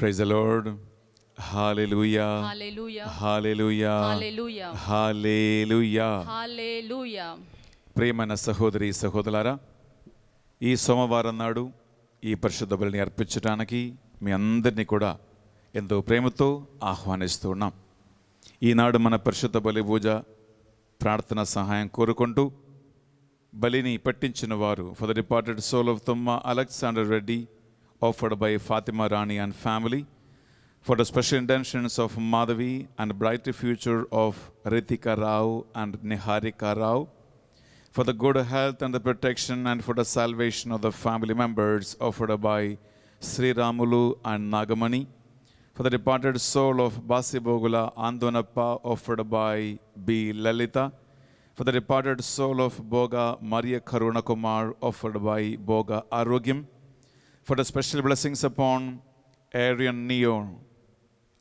Praise Lord hallelujah hallelujah hallelujah hallelujah ప్రియమైన సహోదరి సహోదరులారా ఈ సోమవారం నాడు ఈ పరిశుద్ధ బలిని అర్పించడానికి మీ అందరినీ కూడా ఎంతో ప్రేమతో ఆహ్వానిస్తూ ఉన్నాం ఈనాడు మన పరిశుద్ధ బలి పూజ ప్రార్థన సహాయం కోరుకుంటూ బలిని పట్టించిన వారు for the departed soul of Tumma Alexander Reddy offered by Fatima Rani and family for the special intentions of Madhavi and brighter future of Ritika Rao and Niharika Rao, for the good health and the protection and for the salvation of the family members offered by Sri Ramulu and Nagamani, for the departed soul of Bogula Andonappa offered by B. Lalita, for the departed soul of Boga Maria Karuna Kumar offered by Boga Arugim, for the special blessings upon Arian Neo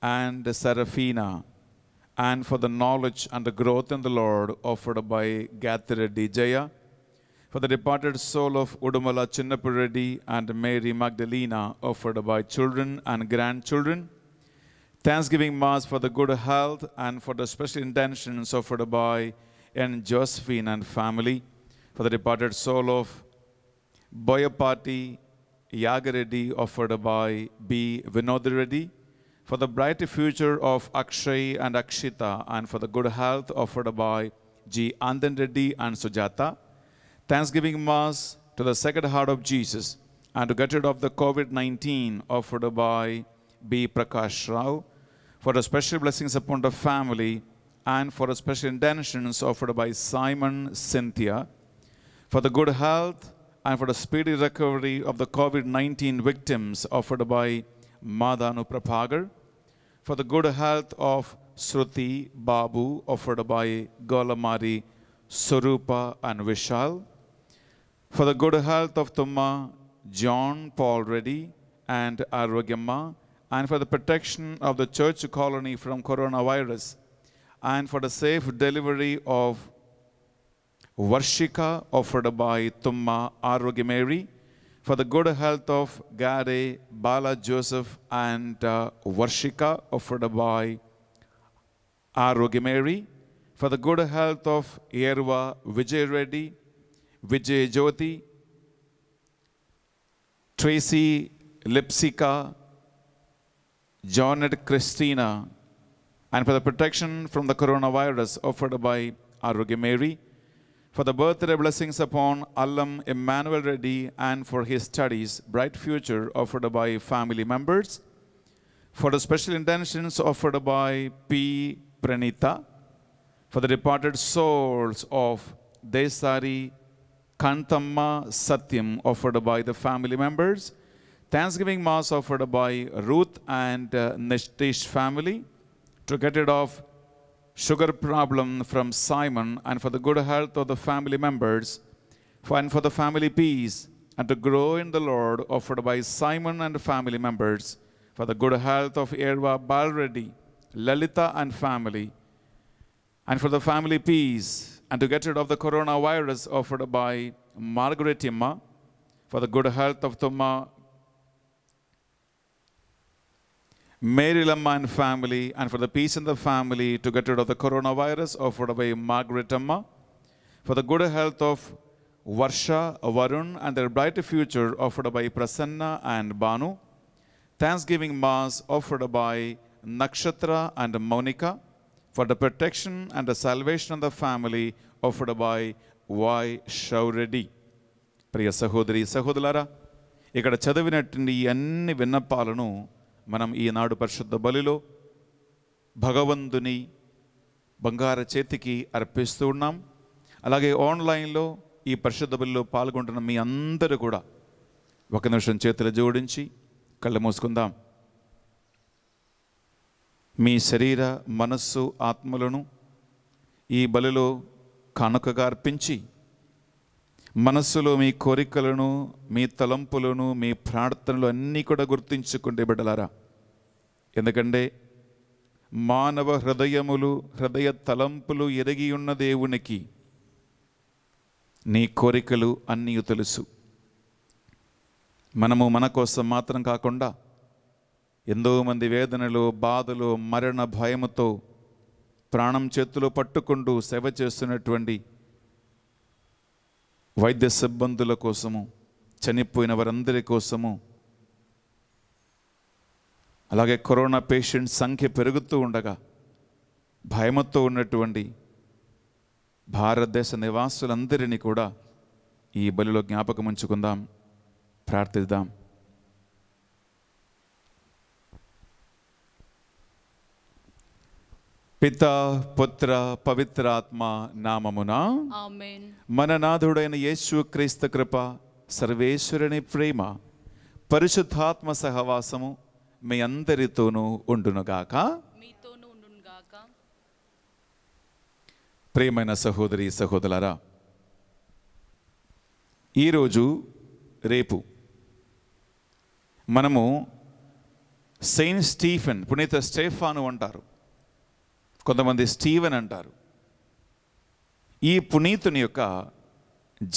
and Serafina, and for the knowledge and the growth in the Lord offered by Gathiredi Jaya, for the departed soul of Udumala Chinnapuredi and Mary Magdalena offered by children and grandchildren, Thanksgiving Mass for the good health and for the special intentions offered by N. Josephine and family, for the departed soul of Boyapati Yagareddy offered by B. Vinod for the bright future of Akshay and Akshita, and for the good health offered by G. Andan and Sujata. Thanksgiving Mass to the Sacred Heart of Jesus and to get rid of the COVID-19 offered by B. Prakash Rao for the special blessings upon the family and for the special intentions offered by Simon Cynthia for the good health and for the speedy recovery of the COVID-19 victims offered by Madhanu for the good health of Sruti Babu offered by Golamari Surupa and Vishal, for the good health of Tumma John Paul Reddy and Arugamma. and for the protection of the church colony from coronavirus, and for the safe delivery of Varshika offered by Tumma Arogimeri for the good health of Gare, Bala Joseph and uh, Varshika offered by Arogimeri for the good health of Yerva Vijay Reddy, Vijay Jyoti, Tracy Lipsika, Jonet Christina, and for the protection from the coronavirus offered by Arogimeri for the birthday blessings upon Allam Emmanuel Reddy and for his studies, bright future offered by family members, for the special intentions offered by P. Pranita, for the departed souls of Desari Kantamma Satyam offered by the family members, Thanksgiving Mass offered by Ruth and uh, family, to get rid of sugar problem from Simon, and for the good health of the family members, and for the family peace, and to grow in the Lord, offered by Simon and family members, for the good health of Irva Balredi, Lalita and family, and for the family peace, and to get rid of the coronavirus offered by Margaret Imma, for the good health of Thoma. Mary Lamma family, and for the peace in the family to get rid of the coronavirus offered by Margaret Amma, for the good health of Varsha, Varun, and their bright future offered by Prasanna and Banu, Thanksgiving Mass offered by Nakshatra and Monica, for the protection and the salvation of the family offered by Y. Shauredi. ప్రియ సహోదరి సహోదరులారా ఇక్కడ చదివినటువంటి అన్ని విన్నపాలను మనం ఈనాడు పరిశుద్ధ బలిలో భగవంతుని బంగార చేతికి అర్పిస్తూ ఉన్నాం అలాగే ఆన్లైన్లో ఈ పరిశుద్ధ బలిలో పాల్గొంటున్న మీ అందరూ కూడా ఒక నిమిషం చేతులు జోడించి కళ్ళు మూసుకుందాం మీ శరీర మనస్సు ఆత్మలను ఈ బలిలో కానుకగా అర్పించి మనస్సులో మీ కోరికలను మీ తలంపులను మీ ప్రార్థనలు అన్నీ కూడా గుర్తించుకుంటే బిడ్డలారా ఎందుకంటే మానవ హృదయములు హృదయ తలంపులు ఎరిగి ఉన్న దేవునికి నీ కోరికలు అన్నీ తెలుసు మనము మన కోసం మాత్రం కాకుండా ఎంతో మంది వేదనలు బాధలు మరణ భయముతో ప్రాణం చేతులు పట్టుకుంటూ సేవ చేస్తున్నటువంటి వైద్య సిబ్బందుల కోసము చనిపోయిన వారందరి కోసము అలాగే కరోనా పేషెంట్ సంఖ్య పెరుగుతూ ఉండగా భయమతో ఉన్నటువంటి భారతదేశ నివాసులందరినీ కూడా ఈ బలిలో జ్ఞాపకం ఉంచుకుందాం ప్రార్థిద్దాం పిత పుత్ర పవిత్రాత్మ నామమున మన నాథుడైన యేసు క్రీస్తు కృప సర్వేశ్వరుని ప్రేమ పరిశుద్ధాత్మ సహవాసము మీ అందరితోనూ ఉండునుగాక ప్రేమైన సహోదరి సహోదరులారా ఈరోజు రేపు మనము సెయింట్ స్టీఫెన్ పునీత స్టేఫాను అంటారు కొంతమంది స్టీవెన్ అంటారు ఈ పునీతుని యొక్క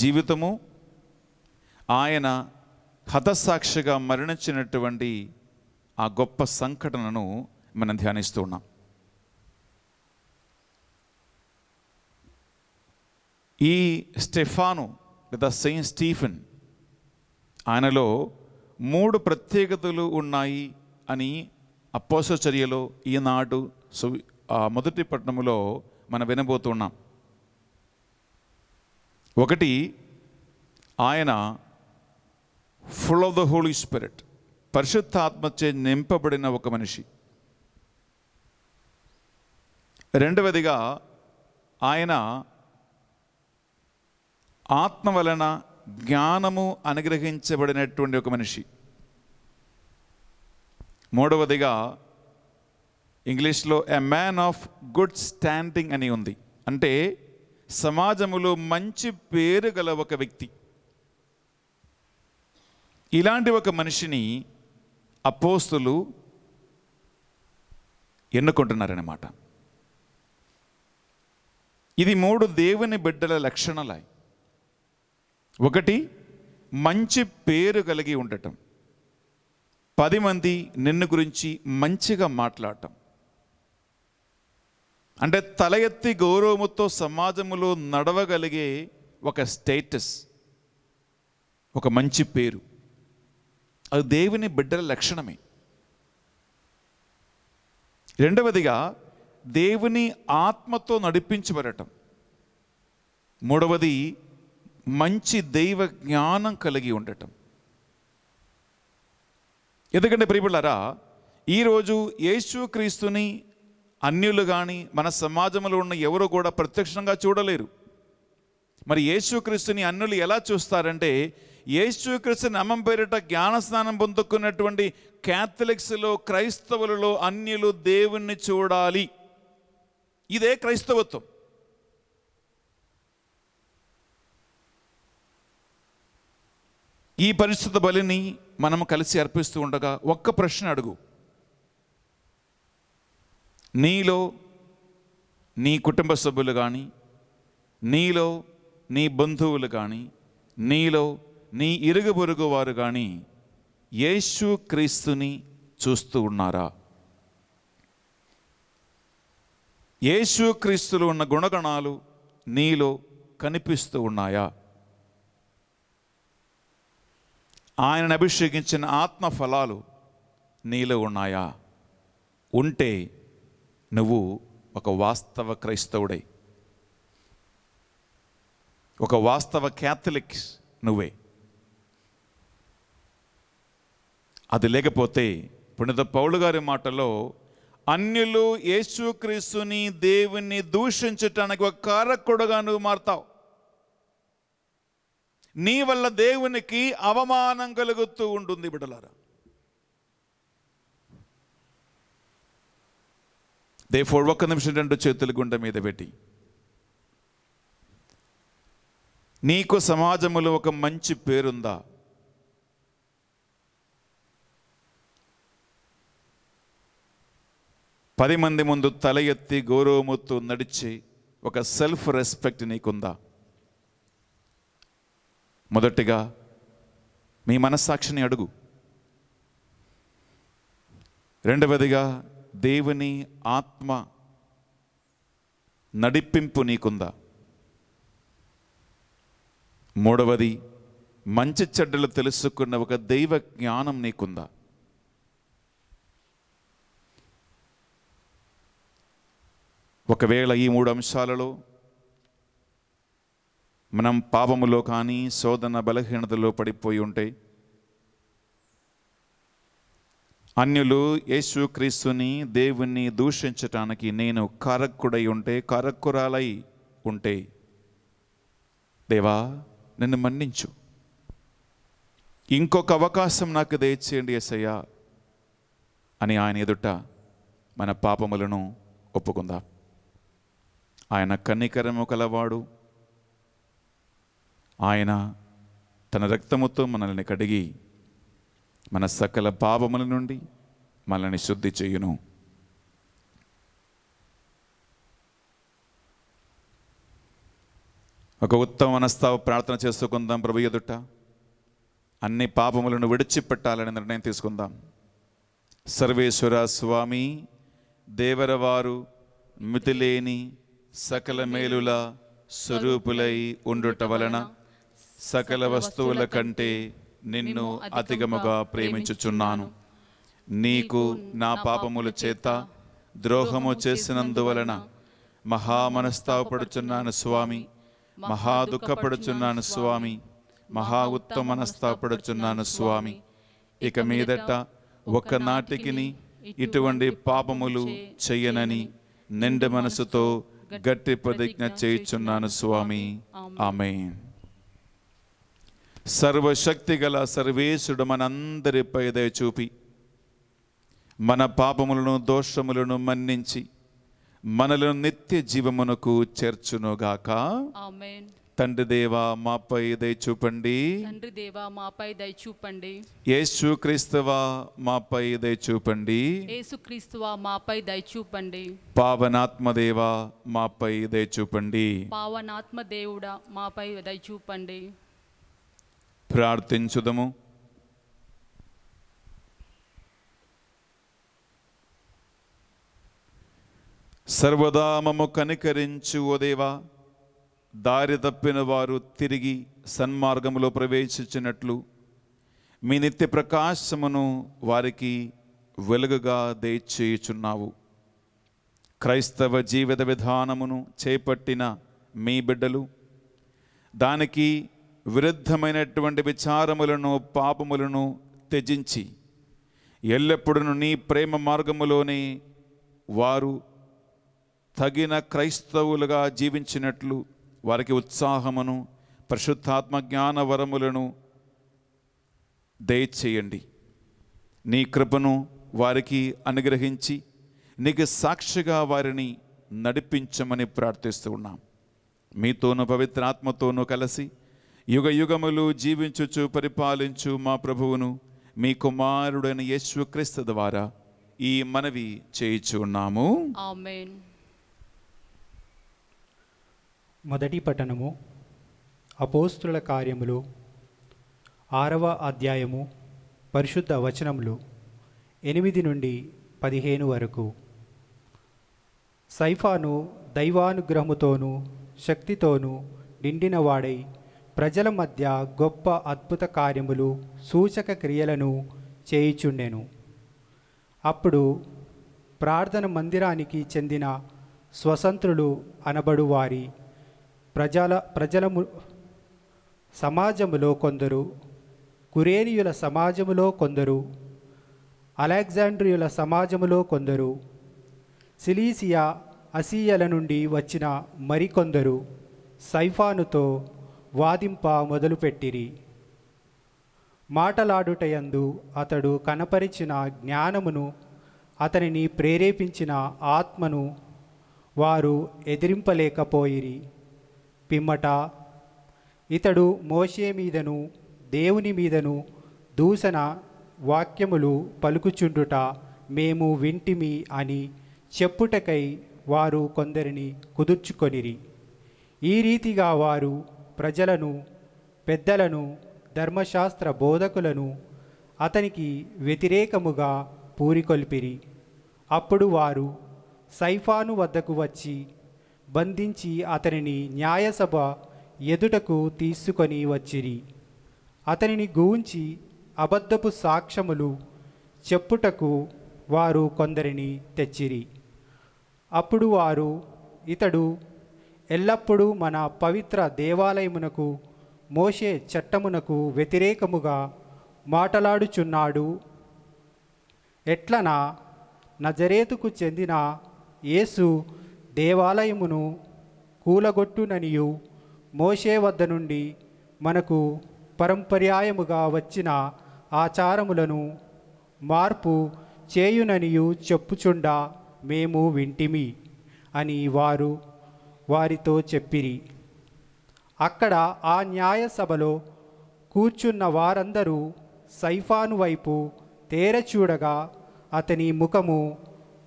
జీవితము ఆయన హతసాక్షిగా మరణించినటువంటి ఆ గొప్ప సంఘటనను మనం ధ్యానిస్తూ ఉన్నాం ఈ స్టెఫాను లేదా సెయింట్ స్టీఫెన్ ఆయనలో మూడు ప్రత్యేకతలు ఉన్నాయి అని అపోసచర్యలో చర్యలో ఈనాడు మొదటి పట్టణములో మనం వినబోతున్నాం ఒకటి ఆయన full of the Holy Spirit పరిశుద్ధ ఆత్మచే నింపబడిన ఒక మనిషి రెండవదిగా ఆయన ఆత్మ వలన జ్ఞానము అనుగ్రహించబడినటువంటి ఒక మనిషి మూడవదిగా ఇంగ్లీష్లో a man of good standing అని ఉంది అంటే సమాజములో మంచి పేరు గల ఒక వ్యక్తి ఇలాంటి ఒక మనిషిని అపోస్తులు ఎన్నుకుంటున్నారన్నమాట ఇది మూడు దేవుని బిడ్డల లక్షణాలై ఒకటి మంచి పేరు కలిగి ఉండటం పది మంది నిన్ను గురించి మంచిగా మాట్లాడటం అంటే తల ఎత్తి గౌరవముతో సమాజంలో నడవగలిగే ఒక స్టేటస్ ఒక మంచి పేరు అది దేవుని బిడ్డల లక్షణమే రెండవదిగా దేవుని ఆత్మతో నడిపించబడటం మూడవది మంచి దైవ జ్ఞానం కలిగి ఉండటం ఎందుకంటే ప్రియులారా ఈరోజు యేసుక్రీస్తుని అన్యులు కానీ మన సమాజంలో ఉన్న ఎవరు కూడా ప్రత్యక్షంగా చూడలేరు మరి యేసుక్రీస్తుని అన్యులు ఎలా చూస్తారంటే యేసుక్రీస్తు అమ్మం పేరిట జ్ఞానస్నానం పొందుకున్నటువంటి క్యాథలిక్స్లో క్రైస్తవులలో అన్యులు దేవుణ్ణి చూడాలి ఇదే క్రైస్తవత్వం ఈ పరిస్థితి బలిని మనం కలిసి అర్పిస్తూ ఉండగా ఒక్క ప్రశ్న అడుగు నీలో నీ కుటుంబ సభ్యులు కానీ నీలో నీ బంధువులు కానీ నీలో నీ ఇరుగు పొరుగు వారు కానీ యేసు క్రీస్తుని చూస్తూ ఉన్నారా యేసు క్రీస్తులు ఉన్న గుణగణాలు నీలో కనిపిస్తూ ఉన్నాయా ఆయనను అభిషేకించిన ఆత్మ ఫలాలు నీలో ఉన్నాయా ఉంటే నువ్వు ఒక వాస్తవ క్రైస్తవుడై ఒక వాస్తవ క్యాథలిక్ నువ్వే అది లేకపోతే పుణిత పౌలు గారి మాటలో అన్యులు యేసుక్రీస్తుని దేవుణ్ణి దూషించటానికి ఒక కారకుడుగా నువ్వు మారుతావు నీ వల్ల దేవునికి అవమానం కలుగుతూ ఉంటుంది బిడలారా దే ఫోర్ ఒక్క నిమిషం రెండు చేతులు గుండె మీద పెట్టి నీకు సమాజంలో ఒక మంచి పేరుందా పది మంది ముందు తల ఎత్తి గౌరవముతో నడిచి ఒక సెల్ఫ్ రెస్పెక్ట్ నీకుందా మొదటిగా మీ మనస్సాక్షిని అడుగు రెండవదిగా దేవుని ఆత్మ నడిపింపు నీకుందా మూడవది మంచి చెడ్డలు తెలుసుకున్న ఒక దైవ జ్ఞానం నీకుందా ఒకవేళ ఈ మూడు అంశాలలో మనం పాపములో కానీ శోధన బలహీనతలో పడిపోయి ఉంటే అన్యులు యేసుక్రీస్తుని దేవుణ్ణి దూషించటానికి నేను కారక్కుడై ఉంటే కారక్కురాలై ఉంటే దేవా నిన్ను మన్నించు ఇంకొక అవకాశం నాకు దయచేయండి ఎసయ్యా అని ఆయన ఎదుట మన పాపములను ఒప్పుకుందాం ఆయన కన్నికరము కలవాడు ఆయన తన రక్తముతో మనల్ని కడిగి మన సకల పాపముల నుండి మనల్ని శుద్ధి చేయును ఒక ఉత్తమ మనస్తావ ప్రార్థన చేసుకుందాం ప్రభు ఎదుట అన్ని పాపములను విడిచిపెట్టాలని నిర్ణయం తీసుకుందాం సర్వేశ్వర స్వామి దేవరవారు మితిలేని సకల మేలుల స్వరూపులై ఉండుట వలన సకల వస్తువుల కంటే నిన్ను అధికముగా ప్రేమించుచున్నాను నీకు నా పాపముల చేత ద్రోహము చేసినందువలన మహామనస్తాపడుచున్నాను స్వామి మహా దుఃఖపడుచున్నాను స్వామి మహా మనస్తావపడుచున్నాను స్వామి ఇక మీదట ఒకనాటికి ఇటువంటి పాపములు చెయ్యనని నిండ మనసుతో గట్టి ప్రతిజ్ఞ చేయుచున్నాను స్వామి ఆమె సర్వశక్తి గల సర్వేశుడు మనందరిపై దయచూపి చూపి మన పాపములను దోషములను మన్నించి మనలను నిత్య జీవమునకు చేర్చునుగాక తండ్రి దేవా మాపై దయ చూపండి తండ్రి దేవా మాపై దయ చూపండి యేసు క్రీస్తువా మాపై దయ చూపండి యేసు క్రీస్తువా మాపై దయ చూపండి పావనాత్మ దేవా మాపై దయ చూపండి పావనాత్మ దేవుడా మాపై దయ చూపండి ప్రార్థించుదము సర్వదామము కనికరించు ఓదేవా దారి తప్పిన వారు తిరిగి సన్మార్గంలో ప్రవేశించినట్లు మీ నిత్య ప్రకాశమును వారికి వెలుగుగా దయచేయుచున్నావు క్రైస్తవ జీవిత విధానమును చేపట్టిన మీ బిడ్డలు దానికి విరుద్ధమైనటువంటి విచారములను పాపములను త్యజించి ఎల్లప్పుడూ నీ ప్రేమ మార్గములోనే వారు తగిన క్రైస్తవులుగా జీవించినట్లు వారికి ఉత్సాహమును పరిశుద్ధాత్మ జ్ఞాన వరములను దయచేయండి నీ కృపను వారికి అనుగ్రహించి నీకు సాక్షిగా వారిని నడిపించమని ప్రార్థిస్తూ ఉన్నాం మీతోనూ పవిత్రాత్మతోనూ కలిసి యుగ యుగములు జీవించుచు పరిపాలించు మా ప్రభువును మీ కుమారుడైన యేసుక్రీస్తు ద్వారా ఈ మనవి చేయిచున్నాము మొదటి పట్టణము అపోస్తుల కార్యములు ఆరవ అధ్యాయము పరిశుద్ధ వచనములు ఎనిమిది నుండి పదిహేను వరకు సైఫాను దైవానుగ్రహముతోనూ శక్తితోనూ నిండినవాడై ప్రజల మధ్య గొప్ప అద్భుత కార్యములు సూచక క్రియలను చేయుచుండెను అప్పుడు ప్రార్థన మందిరానికి చెందిన స్వతంత్రులు అనబడు వారి ప్రజల ప్రజలము సమాజములో కొందరు కురేనియుల సమాజములో కొందరు అలెగ్జాండ్రియుల సమాజములో కొందరు సిలీసియా అసీయల నుండి వచ్చిన మరికొందరు సైఫానుతో వాదింప మొదలుపెట్టిరి మాటలాడుటయందు అతడు కనపరిచిన జ్ఞానమును అతనిని ప్రేరేపించిన ఆత్మను వారు ఎదిరింపలేకపోయిరి పిమ్మట ఇతడు మోషే మీదను దేవుని మీదను దూషణ వాక్యములు పలుకుచుండుట మేము వింటిమి అని చెప్పుటకై వారు కొందరిని కుదుర్చుకొనిరి ఈ రీతిగా వారు ప్రజలను పెద్దలను ధర్మశాస్త్ర బోధకులను అతనికి వ్యతిరేకముగా పూరికొల్పిరి అప్పుడు వారు సైఫాను వద్దకు వచ్చి బంధించి అతనిని న్యాయసభ ఎదుటకు తీసుకొని వచ్చిరి అతనిని గూంచి అబద్ధపు సాక్ష్యములు చెప్పుటకు వారు కొందరిని తెచ్చిరి అప్పుడు వారు ఇతడు ఎల్లప్పుడూ మన పవిత్ర దేవాలయమునకు మోషే చట్టమునకు వ్యతిరేకముగా మాటలాడుచున్నాడు ఎట్లనా నజరేతుకు చెందిన యేసు దేవాలయమును కూలగొట్టుననియు మోషే వద్ద నుండి మనకు పరంపర్యాయముగా వచ్చిన ఆచారములను మార్పు చేయుననియు చెప్పుచుండా మేము వింటిమి అని వారు వారితో చెప్పిరి అక్కడ ఆ న్యాయసభలో కూర్చున్న వారందరూ సైఫాను వైపు తేరచూడగా అతని ముఖము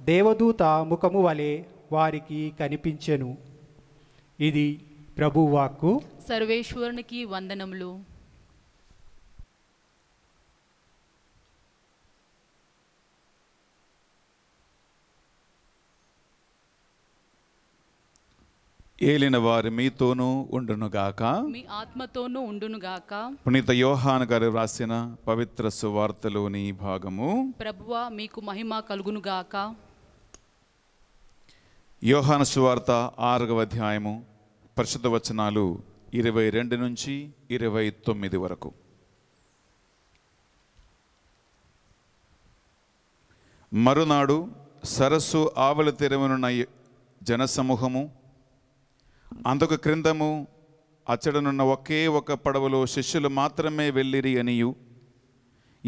దేవదూత ముఖము వలె వారికి కనిపించెను ఇది ప్రభువాక్కు సర్వేశ్వరునికి వందనములు ఏలిన వారు మీతోనూ ఉండునుగాక మీ ఆత్మతోనూ ఉండునుగాక పునీత యోహాన్ గారు రాసిన పవిత్ర సువార్తలోని భాగము ప్రభువ మీకు మహిమ కలుగునుగాక యోహాన సువార్త ఆరవ అధ్యాయము పరిశుద్ధ వచనాలు ఇరవై రెండు నుంచి ఇరవై తొమ్మిది వరకు మరునాడు సరస్సు ఆవల తెరవనున్న జనసమూహము అందుకు క్రిందము అచ్చడనున్న ఒకే ఒక పడవలో శిష్యులు మాత్రమే వెళ్ళిరి అనియు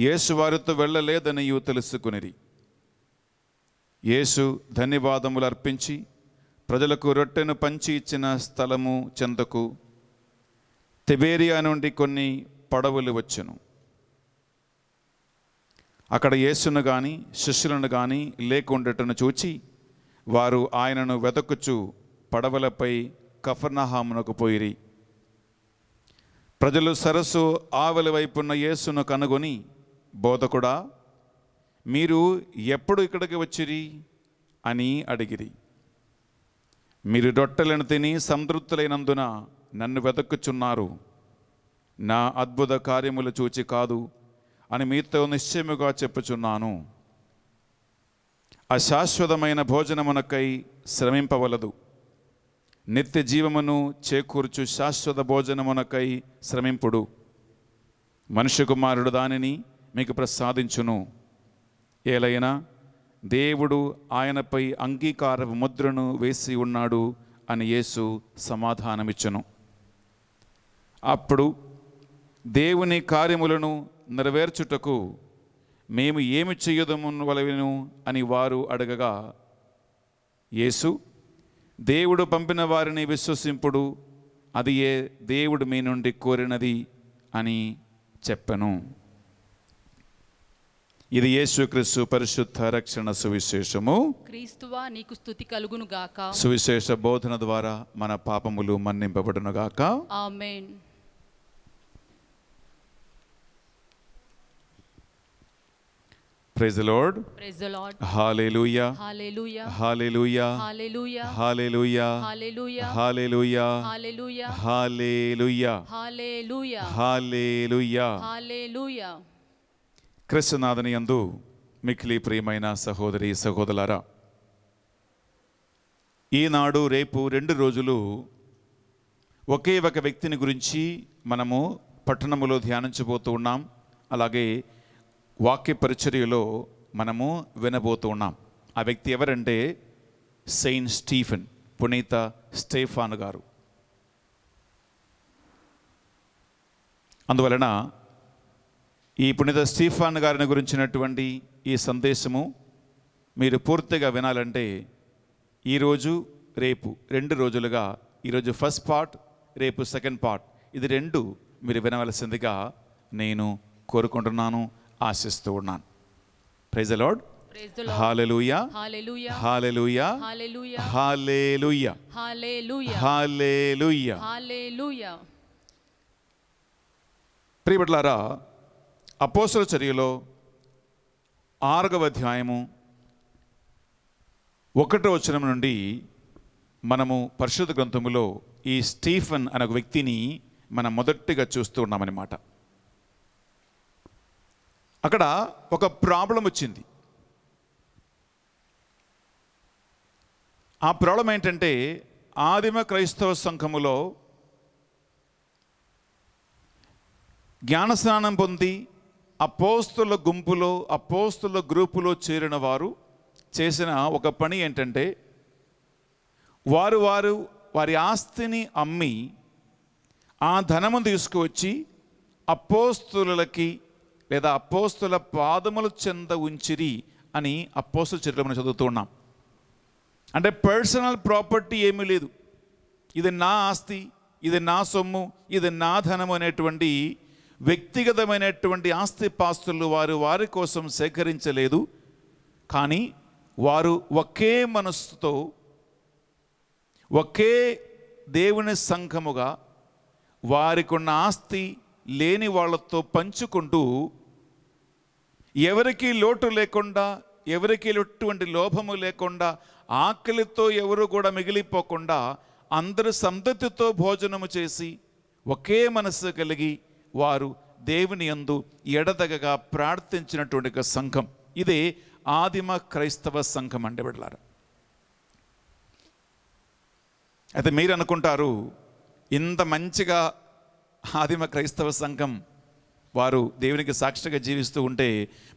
యేసు వారితో వెళ్ళలేదనియు తెలుసుకునిరి యేసు ధన్యవాదములు అర్పించి ప్రజలకు రొట్టెను పంచి ఇచ్చిన స్థలము చెందకు తిబేరియా నుండి కొన్ని పడవలు వచ్చును అక్కడ యేసును కానీ శిష్యులను కానీ లేకుండటను చూచి వారు ఆయనను వెతకుచు పడవలపై కఫర్నహామునకు పోయిరి ప్రజలు సరస్సు ఆవలి వైపున్న యేసును కనుగొని బోధకుడా మీరు ఎప్పుడు ఇక్కడికి వచ్చిరి అని అడిగిరి మీరు రొట్టెలను తిని సంతృప్తులైనందున నన్ను వెతక్కుచున్నారు నా అద్భుత కార్యములు చూచి కాదు అని మీతో నిశ్చయముగా చెప్పుచున్నాను అశాశ్వతమైన భోజనమునకై శ్రమింపవలదు నిత్య జీవమును చేకూర్చు శాశ్వత భోజనమునకై శ్రమింపుడు మనుష్య కుమారుడు దానిని మీకు ప్రసాదించును ఏలైనా దేవుడు ఆయనపై అంగీకార ముద్రను వేసి ఉన్నాడు అని యేసు సమాధానమిచ్చును అప్పుడు దేవుని కార్యములను నెరవేర్చుటకు మేము ఏమి చేయదము అని వారు అడగగా యేసు దేవుడు పంపిన వారిని విశ్వసింపుడు అది ఏ దేవుడు మీ నుండి కోరినది అని చెప్పను ఇది యేసుక్రీస్తు పరిశుద్ధ రక్షణ సువిశేషము క్రీస్తువా నీకు స్థుతి కలుగును గాక సువిశేష బోధన ద్వారా మన పాపములు మన్నింపబడును గాక amen praise Lord praise Lord hallelujah hallelujah hallelujah hallelujah hallelujah hallelujah hallelujah hallelujah hallelujah hallelujah hallelujah క్రీస్తునాథని యందు మిక్కిలి ప్రియమైన సహోదరి సహోదరులారా ఈనాడు రేపు రెండు రోజులు ఒకే ఒక వ్యక్తిని గురించి మనము పట్టణములో ధ్యానించబోతూ ఉన్నాం అలాగే వాక్య పరిచర్యలో మనము వినబోతున్నాం ఉన్నాం ఆ వ్యక్తి ఎవరంటే సెయింట్ స్టీఫెన్ పునీత స్టేఫాన్ గారు అందువలన ఈ పునీత స్టీఫాన్ గారిని గురించినటువంటి ఈ సందేశము మీరు పూర్తిగా వినాలంటే ఈరోజు రేపు రెండు రోజులుగా ఈరోజు ఫస్ట్ పార్ట్ రేపు సెకండ్ పార్ట్ ఇది రెండు మీరు వినవలసిందిగా నేను కోరుకుంటున్నాను ఆశిస్తూ ఉన్నాను ప్రైజ్ లాడ్ ప్రియబట్లారా అపోసల చర్యలో ఆరగవ అధ్యాయము ఒకటో వచనం నుండి మనము పరిశుద్ధ గ్రంథములో ఈ స్టీఫన్ అనే వ్యక్తిని మనం మొదటిగా చూస్తూ ఉన్నామన్నమాట అక్కడ ఒక ప్రాబ్లం వచ్చింది ఆ ప్రాబ్లం ఏంటంటే ఆదిమ క్రైస్తవ సంఘములో జ్ఞానస్నానం పొంది అపోస్తుల గుంపులో అపోస్తుల గ్రూపులో చేరిన వారు చేసిన ఒక పని ఏంటంటే వారు వారు వారి ఆస్తిని అమ్మి ఆ ధనము తీసుకువచ్చి అపోస్తులకి లేదా అపోస్తుల పాదముల చెంద ఉంచిరి అని అపోస్తుల చరిత్ర మనం చదువుతూ ఉన్నాం అంటే పర్సనల్ ప్రాపర్టీ ఏమీ లేదు ఇది నా ఆస్తి ఇది నా సొమ్ము ఇది నా ధనము అనేటువంటి వ్యక్తిగతమైనటువంటి ఆస్తి పాస్తులు వారు వారి కోసం సేకరించలేదు కానీ వారు ఒకే మనస్సుతో ఒకే దేవుని సంఘముగా వారికున్న ఆస్తి లేని వాళ్ళతో పంచుకుంటూ ఎవరికీ లోటు లేకుండా ఎవరికీ ఎటువంటి లోభము లేకుండా ఆకలితో ఎవరు కూడా మిగిలిపోకుండా అందరూ సంతతితో భోజనము చేసి ఒకే మనసు కలిగి వారు దేవుని అందు ఎడదగగా ప్రార్థించినటువంటి సంఘం ఇదే ఆదిమ క్రైస్తవ సంఘం అండి బిడ్డలారా అయితే మీరు అనుకుంటారు ఇంత మంచిగా ఆదిమ క్రైస్తవ సంఘం వారు దేవునికి సాక్షిగా జీవిస్తూ ఉంటే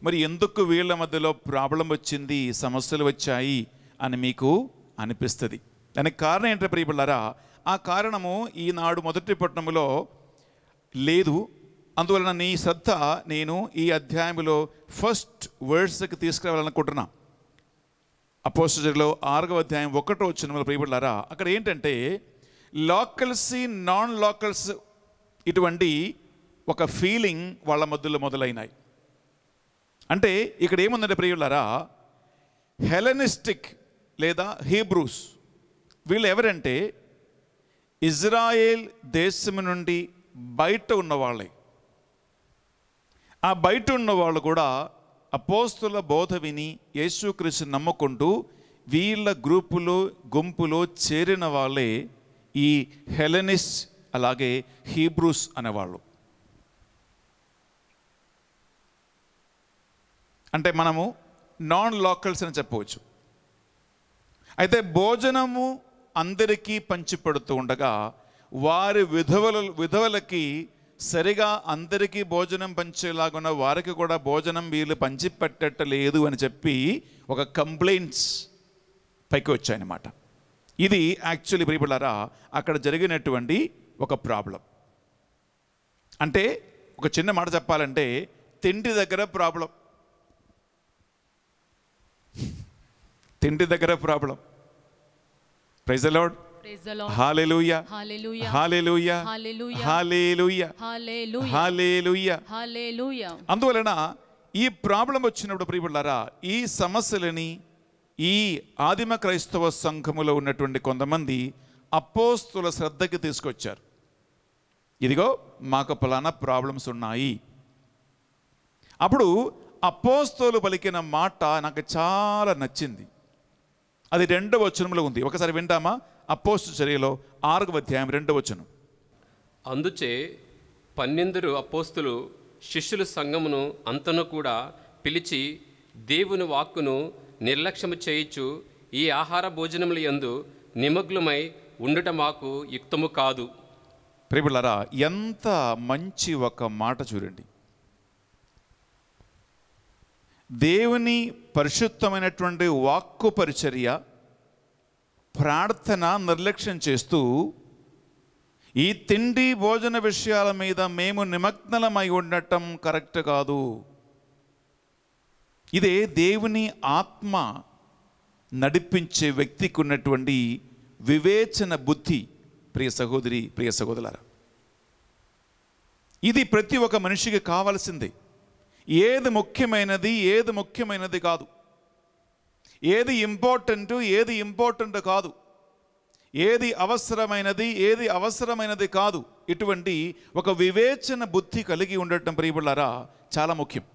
మరి ఎందుకు వీళ్ళ మధ్యలో ప్రాబ్లం వచ్చింది సమస్యలు వచ్చాయి అని మీకు అనిపిస్తుంది దానికి కారణం ఏంటంటే ప్రియపిల్లరా ఆ కారణము ఈనాడు మొదటి పట్టణంలో లేదు అందువలన నీ శ్రద్ధ నేను ఈ అధ్యాయంలో ఫస్ట్ వర్డ్స్కి తీసుకురావాలనుకుంటున్నా అపోస్టర్లో ఆరుగవ అధ్యాయం ఒకటో వచ్చిన ప్రియపడ్డారా అక్కడ ఏంటంటే లోకల్స్ నాన్ లోకల్స్ ఇటువంటి ఒక ఫీలింగ్ వాళ్ళ మధ్యలో మొదలైనాయి అంటే ఇక్కడ ఏముందంటే ప్రియులారా హెలనిస్టిక్ లేదా హీబ్రూస్ వీళ్ళు ఎవరంటే ఇజ్రాయేల్ దేశం నుండి బయట ఉన్నవాళ్ళే ఆ బయట ఉన్న వాళ్ళు కూడా అపోస్తుల బోధ విని యేసుక్రీస్తు నమ్ముకుంటూ వీళ్ళ గ్రూపులో గుంపులో చేరిన వాళ్ళే ఈ హెలనిస్ అలాగే హీబ్రూస్ అనేవాళ్ళు అంటే మనము నాన్ లోకల్స్ అని చెప్పవచ్చు అయితే భోజనము అందరికీ పంచిపెడుతూ ఉండగా వారి విధవల విధవలకి సరిగా అందరికీ భోజనం పంచేలాగున్న వారికి కూడా భోజనం వీళ్ళు లేదు అని చెప్పి ఒక కంప్లైంట్స్ పైకి వచ్చాయన్నమాట ఇది యాక్చువల్లీ ప్రియపడారా అక్కడ జరిగినటువంటి ఒక ప్రాబ్లం అంటే ఒక చిన్న మాట చెప్పాలంటే తిండి దగ్గర ప్రాబ్లం తిండి దగ్గర ప్రాబ్లం ప్రైజ్ అందువలన ఈ ప్రాబ్లం వచ్చినప్పుడు ప్రియులారా ఈ సమస్యలని ఈ ఆదిమ క్రైస్తవ సంఘములో ఉన్నటువంటి కొంతమంది అపోస్తుల శ్రద్ధకి తీసుకొచ్చారు ఇదిగో మాకు ఫలానా ప్రాబ్లమ్స్ ఉన్నాయి అప్పుడు అపోస్తోలు పలికిన మాట నాకు చాలా నచ్చింది అది రెండవ వచనంలో ఉంది ఒకసారి వింటామా అపోస్తు చర్యలో ఆరుగు అధ్యాయం రెండవ వచనం అందుచే పన్నెందురు అపోస్తులు శిష్యుల సంఘమును అంతను కూడా పిలిచి దేవుని వాక్కును నిర్లక్ష్యము చేయిచు ఈ ఆహార భోజనముల యందు నిమగ్నమై ఉండుట మాకు యుక్తము కాదు ప్రిబులరా ఎంత మంచి ఒక మాట చూడండి దేవుని పరిశుద్ధమైనటువంటి వాక్కు పరిచర్య ప్రార్థన నిర్లక్ష్యం చేస్తూ ఈ తిండి భోజన విషయాల మీద మేము నిమగ్నలమై ఉండటం కరెక్ట్ కాదు ఇదే దేవుని ఆత్మ నడిపించే వ్యక్తికి ఉన్నటువంటి వివేచన బుద్ధి ప్రియ సహోదరి ప్రియ సహోదరులారా ఇది ప్రతి ఒక్క మనిషికి కావాల్సిందే ఏది ముఖ్యమైనది ఏది ముఖ్యమైనది కాదు ఏది ఇంపార్టెంట్ ఏది ఇంపార్టెంట్ కాదు ఏది అవసరమైనది ఏది అవసరమైనది కాదు ఇటువంటి ఒక వివేచన బుద్ధి కలిగి ఉండటం ప్రియబుళ్ళారా చాలా ముఖ్యం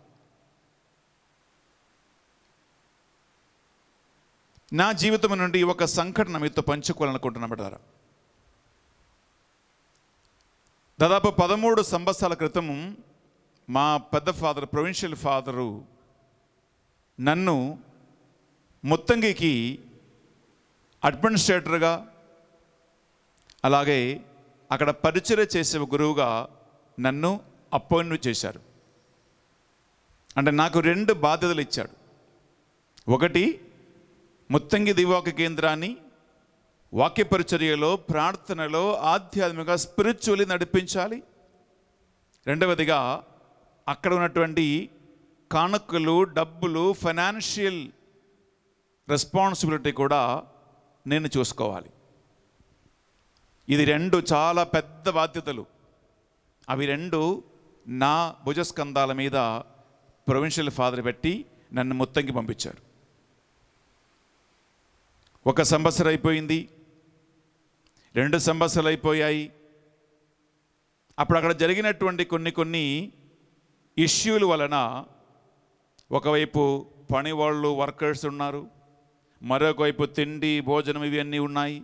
నా జీవితం నుండి ఒక సంఘటన మీతో పంచుకోవాలనుకుంటున్నా బిడ్డారా దాదాపు పదమూడు సంవత్సరాల క్రితం మా పెద్ద ఫాదర్ ప్రొవిన్షియల్ ఫాదరు నన్ను ముత్తంగికి అడ్మినిస్ట్రేటర్గా అలాగే అక్కడ పరిచయ చేసే గురువుగా నన్ను అపాయింట్మెంట్ చేశారు అంటే నాకు రెండు బాధ్యతలు ఇచ్చాడు ఒకటి ముత్తంగి దివాక కేంద్రాన్ని వాక్యపరిచర్యలో ప్రార్థనలో ఆధ్యాత్మిక స్పిరిచువల్లీ నడిపించాలి రెండవదిగా అక్కడ ఉన్నటువంటి కానుకలు డబ్బులు ఫైనాన్షియల్ రెస్పాన్సిబిలిటీ కూడా నేను చూసుకోవాలి ఇది రెండు చాలా పెద్ద బాధ్యతలు అవి రెండు నా భుజస్కంధాల మీద ప్రొవిన్షియల్ ఫాదర్ పెట్టి నన్ను మొత్తంకి పంపించారు ఒక సంవత్సరం అయిపోయింది రెండు సంవత్సరాలు అయిపోయాయి అప్పుడు అక్కడ జరిగినటువంటి కొన్ని కొన్ని ఇష్యూల వలన ఒకవైపు పని వాళ్ళు వర్కర్స్ ఉన్నారు మరొకవైపు తిండి భోజనం ఇవన్నీ ఉన్నాయి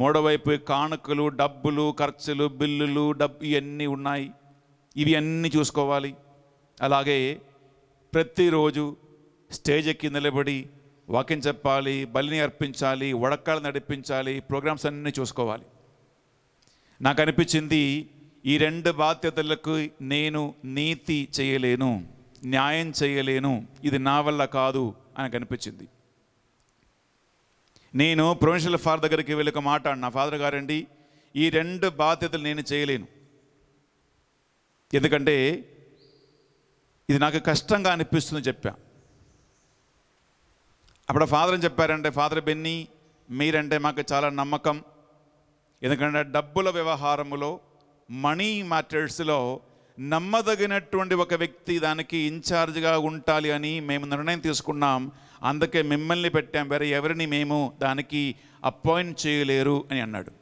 మూడవైపు కానుకలు డబ్బులు ఖర్చులు బిల్లులు డబ్బు ఇవన్నీ ఉన్నాయి ఇవి అన్నీ చూసుకోవాలి అలాగే ప్రతిరోజు స్టేజ్ ఎక్కి నిలబడి వాకింగ్ చెప్పాలి బలిని అర్పించాలి వడకాలు నడిపించాలి ప్రోగ్రామ్స్ అన్నీ చూసుకోవాలి నాకు అనిపించింది ఈ రెండు బాధ్యతలకు నేను నీతి చేయలేను న్యాయం చేయలేను ఇది నా వల్ల కాదు అని కనిపించింది నేను ప్రొవిన్షియల్ ఫార్ దగ్గరికి వెళ్ళి ఒక మాట నా ఫాదర్ గారండి ఈ రెండు బాధ్యతలు నేను చేయలేను ఎందుకంటే ఇది నాకు కష్టంగా అనిపిస్తుంది చెప్పా అప్పుడు ఫాదర్ అని చెప్పారంటే ఫాదర్ బెన్ని మీరంటే మాకు చాలా నమ్మకం ఎందుకంటే డబ్బుల వ్యవహారములో మనీ మ్యాటర్స్లో నమ్మదగినటువంటి ఒక వ్యక్తి దానికి ఇన్ఛార్జ్గా ఉండాలి అని మేము నిర్ణయం తీసుకున్నాం అందుకే మిమ్మల్ని పెట్టాం వేరే ఎవరిని మేము దానికి అపాయింట్ చేయలేరు అని అన్నాడు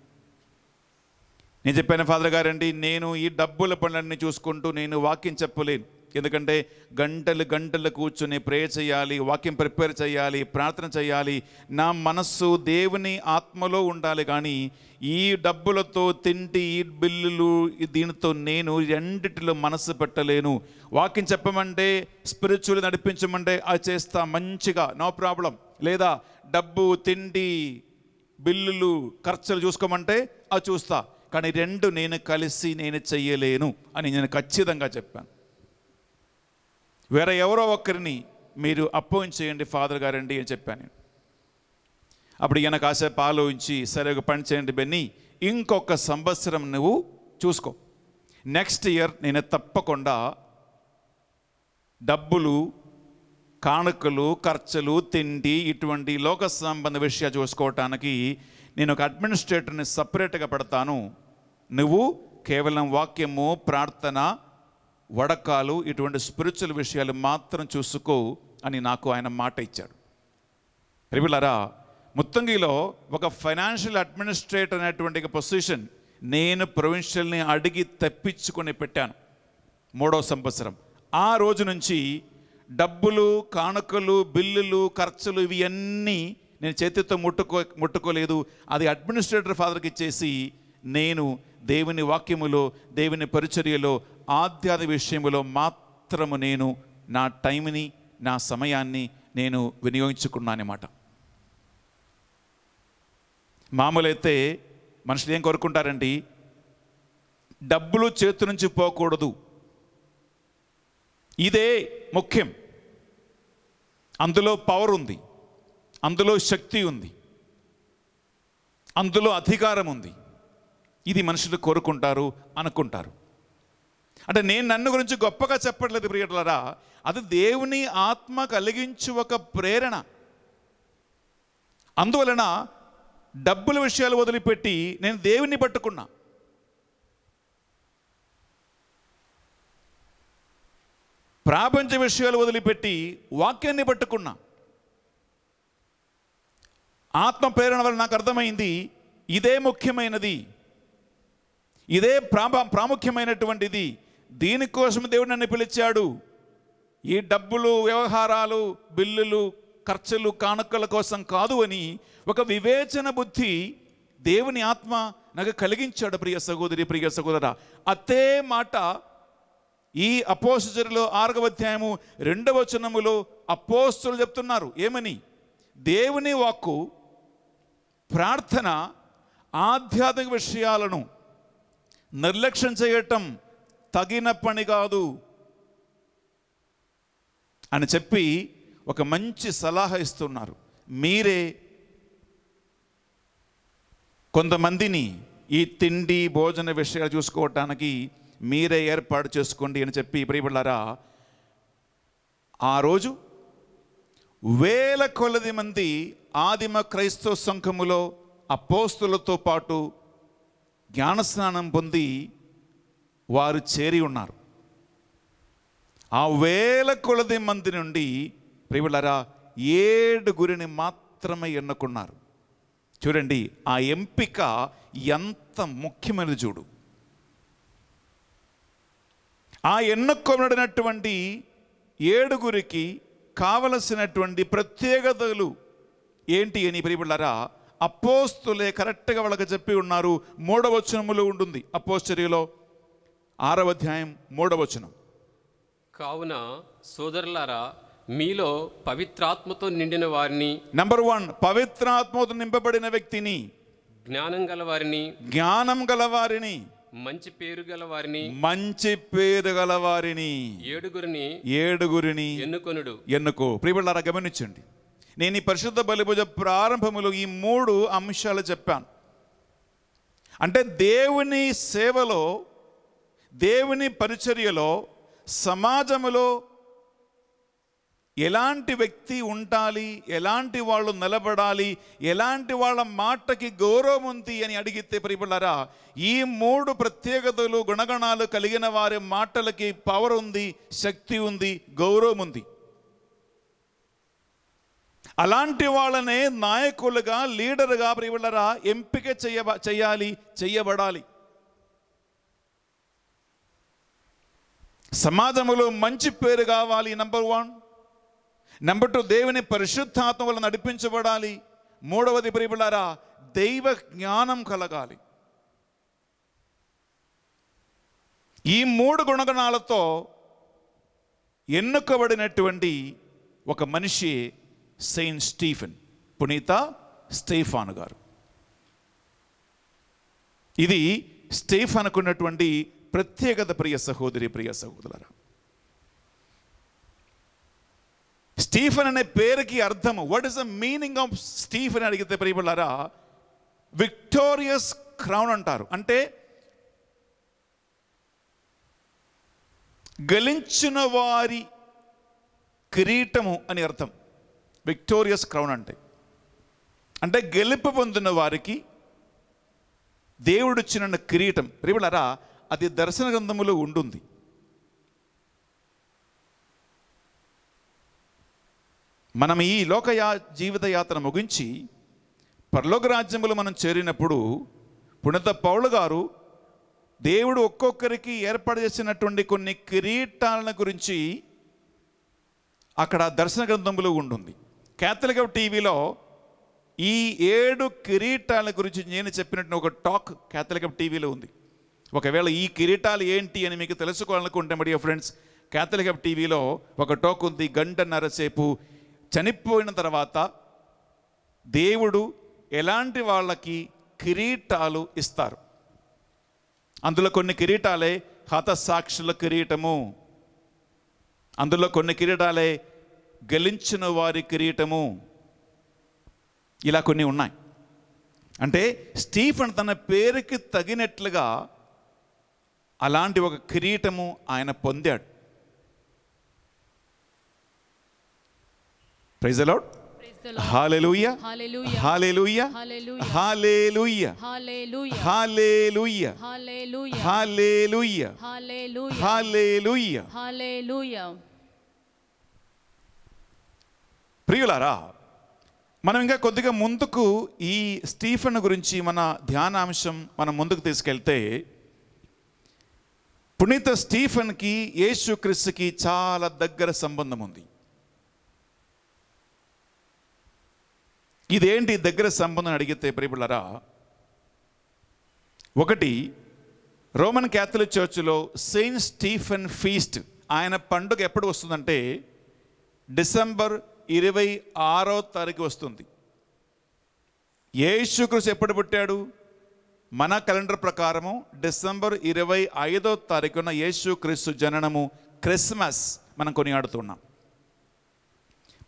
నేను చెప్పాను ఫాదర్ గారండి నేను ఈ డబ్బుల పనులన్నీ చూసుకుంటూ నేను వాక్యం చెప్పలేను ఎందుకంటే గంటలు గంటలు కూర్చుని ప్రే చేయాలి వాక్యం ప్రిపేర్ చేయాలి ప్రార్థన చేయాలి నా మనస్సు దేవుని ఆత్మలో ఉండాలి కానీ ఈ డబ్బులతో తింటి ఈ బిల్లులు దీనితో నేను రెండిటిలో మనస్సు పెట్టలేను వాకింగ్ చెప్పమంటే స్పిరిచువల్ నడిపించమంటే అది చేస్తా మంచిగా నో ప్రాబ్లం లేదా డబ్బు తిండి బిల్లులు ఖర్చులు చూసుకోమంటే అది చూస్తా కానీ రెండు నేను కలిసి నేను చెయ్యలేను అని నేను ఖచ్చితంగా చెప్పాను వేరే ఎవరో ఒక్కరిని మీరు అప్పగించేయండి చేయండి ఫాదర్ గారండి అని చెప్పాను అప్పుడు ఈయన కాసేపు ఆలోచించి సరే ఒక పని చేయండి బెన్ని ఇంకొక సంవత్సరం నువ్వు చూసుకో నెక్స్ట్ ఇయర్ నేను తప్పకుండా డబ్బులు కానుకలు ఖర్చులు తిండి ఇటువంటి లోక సంబంధ విషయాలు చూసుకోవటానికి నేను ఒక అడ్మినిస్ట్రేటర్ని సపరేట్గా పెడతాను నువ్వు కేవలం వాక్యము ప్రార్థన వడకాలు ఇటువంటి స్పిరిచువల్ విషయాలు మాత్రం చూసుకో అని నాకు ఆయన మాట ఇచ్చాడు రిబులరా ముత్తంగిలో ఒక ఫైనాన్షియల్ అడ్మినిస్ట్రేటర్ అనేటువంటి పొజిషన్ నేను ప్రొవిన్షియల్ని అడిగి తప్పించుకొని పెట్టాను మూడవ సంవత్సరం ఆ రోజు నుంచి డబ్బులు కానుకలు బిల్లులు ఖర్చులు ఇవన్నీ నేను చేతితో ముట్టుకో ముట్టుకోలేదు అది అడ్మినిస్ట్రేటర్ ఫాదర్కి ఇచ్చేసి నేను దేవుని వాక్యములో దేవుని పరిచర్యలో ఆధ్యాత్మిక విషయంలో మాత్రము నేను నా టైంని నా సమయాన్ని నేను వినియోగించుకున్నానమాట మామూలైతే మనుషులు ఏం కోరుకుంటారండి డబ్బులు చేతి నుంచి పోకూడదు ఇదే ముఖ్యం అందులో పవర్ ఉంది అందులో శక్తి ఉంది అందులో అధికారం ఉంది ఇది మనుషులు కోరుకుంటారు అనుకుంటారు అంటే నేను నన్ను గురించి గొప్పగా చెప్పట్లేదు ప్రియటలరా అది దేవుని ఆత్మ కలిగించు ఒక ప్రేరణ అందువలన డబ్బుల విషయాలు వదిలిపెట్టి నేను దేవుణ్ణి పట్టుకున్నా ప్రాపంచ విషయాలు వదిలిపెట్టి వాక్యాన్ని పట్టుకున్నా ఆత్మ ప్రేరణ వల్ల నాకు అర్థమైంది ఇదే ముఖ్యమైనది ఇదే ప్రాముఖ్యమైనటువంటిది దీనికోసం దేవుడు నన్ను పిలిచాడు ఈ డబ్బులు వ్యవహారాలు బిల్లులు ఖర్చులు కానుకల కోసం కాదు అని ఒక వివేచన బుద్ధి దేవుని ఆత్మ నాకు కలిగించాడు ప్రియ సహోదరి ప్రియ సహోదర అతే మాట ఈ అపోసరులో ఆరవ అధ్యాయము రెండవ వచనములో అపోస్తులు చెప్తున్నారు ఏమని దేవుని వాక్కు ప్రార్థన ఆధ్యాత్మిక విషయాలను నిర్లక్ష్యం చేయటం తగిన పని కాదు అని చెప్పి ఒక మంచి సలహా ఇస్తున్నారు మీరే కొంతమందిని ఈ తిండి భోజన విషయాలు చూసుకోవటానికి మీరే ఏర్పాటు చేసుకోండి అని చెప్పి ప్రియబిళ్ళారా ఆ రోజు వేల కొలది మంది ఆదిమ క్రైస్తవ సంఘములో అపోస్తులతో పాటు జ్ఞానస్నానం పొంది వారు చేరి ఉన్నారు ఆ వేల కొలది మంది నుండి ప్రియులరా ఏడుగురిని మాత్రమే ఎన్నుకున్నారు చూడండి ఆ ఎంపిక ఎంత ముఖ్యమైనది చూడు ఆ ఎన్నుకొనడినటువంటి ఏడుగురికి కావలసినటువంటి ప్రత్యేకతలు ఏంటి అని ప్రియులరా అపోస్తులే కరెక్ట్గా వాళ్ళకి చెప్పి ఉన్నారు మూడవచనములు ఉంటుంది అపోస్టరీలో ఆరవ అధ్యాయం మూడవచనం కావున సోదరులారా మీలో పవిత్రాత్మతో నిండిన వారిని నంబర్ వన్ పవిత్రాత్మతో నింపబడిన వ్యక్తిని జ్ఞానం గల వారిని జ్ఞానం గల వారిని మంచి పేరు గల వారిని మంచి పేరు గల వారిని ఏడుగురిని ఏడుగురిని ఎన్నుకొనుడు ఎన్నుకో ప్రియులారా గమనించండి నేను ఈ పరిశుద్ధ బలిభుజ ప్రారంభములో ఈ మూడు అంశాలు చెప్పాను అంటే దేవుని సేవలో దేవుని పరిచర్యలో సమాజములో ఎలాంటి వ్యక్తి ఉండాలి ఎలాంటి వాళ్ళు నిలబడాలి ఎలాంటి వాళ్ళ మాటకి గౌరవం ఉంది అని అడిగితే ప్రియులరా ఈ మూడు ప్రత్యేకతలు గుణగణాలు కలిగిన వారి మాటలకి పవర్ ఉంది శక్తి ఉంది గౌరవం ఉంది అలాంటి వాళ్ళనే నాయకులుగా లీడర్గా ప్రియులరా ఎంపిక చేయ చేయాలి చేయబడాలి సమాజంలో మంచి పేరు కావాలి నెంబర్ వన్ నెంబర్ టూ దేవుని పరిశుద్ధాత్మ వల్ల నడిపించబడాలి మూడవది ప్రియులారా దైవ జ్ఞానం కలగాలి ఈ మూడు గుణగణాలతో ఎన్నుకబడినటువంటి ఒక మనిషి సెయింట్ స్టీఫెన్ పునీత స్టీఫాన్ గారు ఇది స్టీఫ్ అనుకున్నటువంటి ప్రత్యేకత ప్రియ సహోదరి ప్రియ సహోదర స్టీఫన్ అనే పేరుకి అర్థం what is the meaning of Stephen అడిగితే ప్రియబులారా విక్టోరియస్ క్రౌన్ అంటారు అంటే గెలించిన వారి కిరీటము అని అర్థం విక్టోరియస్ క్రౌన్ అంటే అంటే గెలుపు పొందిన వారికి చిన్న కిరీటం ప్రియులరా అది దర్శన గ్రంథములో ఉంటుంది మనం ఈ లోకయా జీవిత యాత్ర ముగించి పరలోక రాజ్యములు మనం చేరినప్పుడు పుణత పౌలు గారు దేవుడు ఒక్కొక్కరికి ఏర్పాటు చేసినటువంటి కొన్ని కిరీటాలను గురించి అక్కడ దర్శన గ్రంథంలో ఉంటుంది క్యాథలిక్ టీవీలో ఈ ఏడు కిరీటాల గురించి నేను చెప్పినట్టు ఒక టాక్ క్యాథలిక్ టీవీలో ఉంది ఒకవేళ ఈ కిరీటాలు ఏంటి అని మీకు తెలుసుకోవాలనుకుంటే మరి ఫ్రెండ్స్ క్యాథలిక్ టీవీలో ఒక టోక్ ఉంది గంటన్నరసేపు చనిపోయిన తర్వాత దేవుడు ఎలాంటి వాళ్ళకి కిరీటాలు ఇస్తారు అందులో కొన్ని కిరీటాలే హతసాక్షుల కిరీటము అందులో కొన్ని కిరీటాలే గెలించిన వారి కిరీటము ఇలా కొన్ని ఉన్నాయి అంటే స్టీఫన్ తన పేరుకి తగినట్లుగా అలాంటి ఒక కిరీటము ఆయన పొందాడు ప్రైజ్ ప్రియులారా మనం ఇంకా కొద్దిగా ముందుకు ఈ స్టీఫన్ గురించి మన ధ్యానాంశం మనం ముందుకు తీసుకెళ్తే పునీత స్టీఫెన్కి యేసుక్రీస్తుకి చాలా దగ్గర సంబంధం ఉంది ఇదేంటి దగ్గర సంబంధం అడిగితే ప్రియులరా ఒకటి రోమన్ క్యాథలిక్ చర్చ్లో సెయింట్ స్టీఫెన్ ఫీస్ట్ ఆయన పండుగ ఎప్పుడు వస్తుందంటే డిసెంబర్ ఇరవై ఆరో తారీఖు వస్తుంది యేసుక్రీస్తు ఎప్పుడు పుట్టాడు మన క్యాలెండర్ ప్రకారము డిసెంబర్ ఇరవై ఐదో తారీఖున యేసు క్రీస్తు జననము క్రిస్మస్ మనం కొనియాడుతున్నాం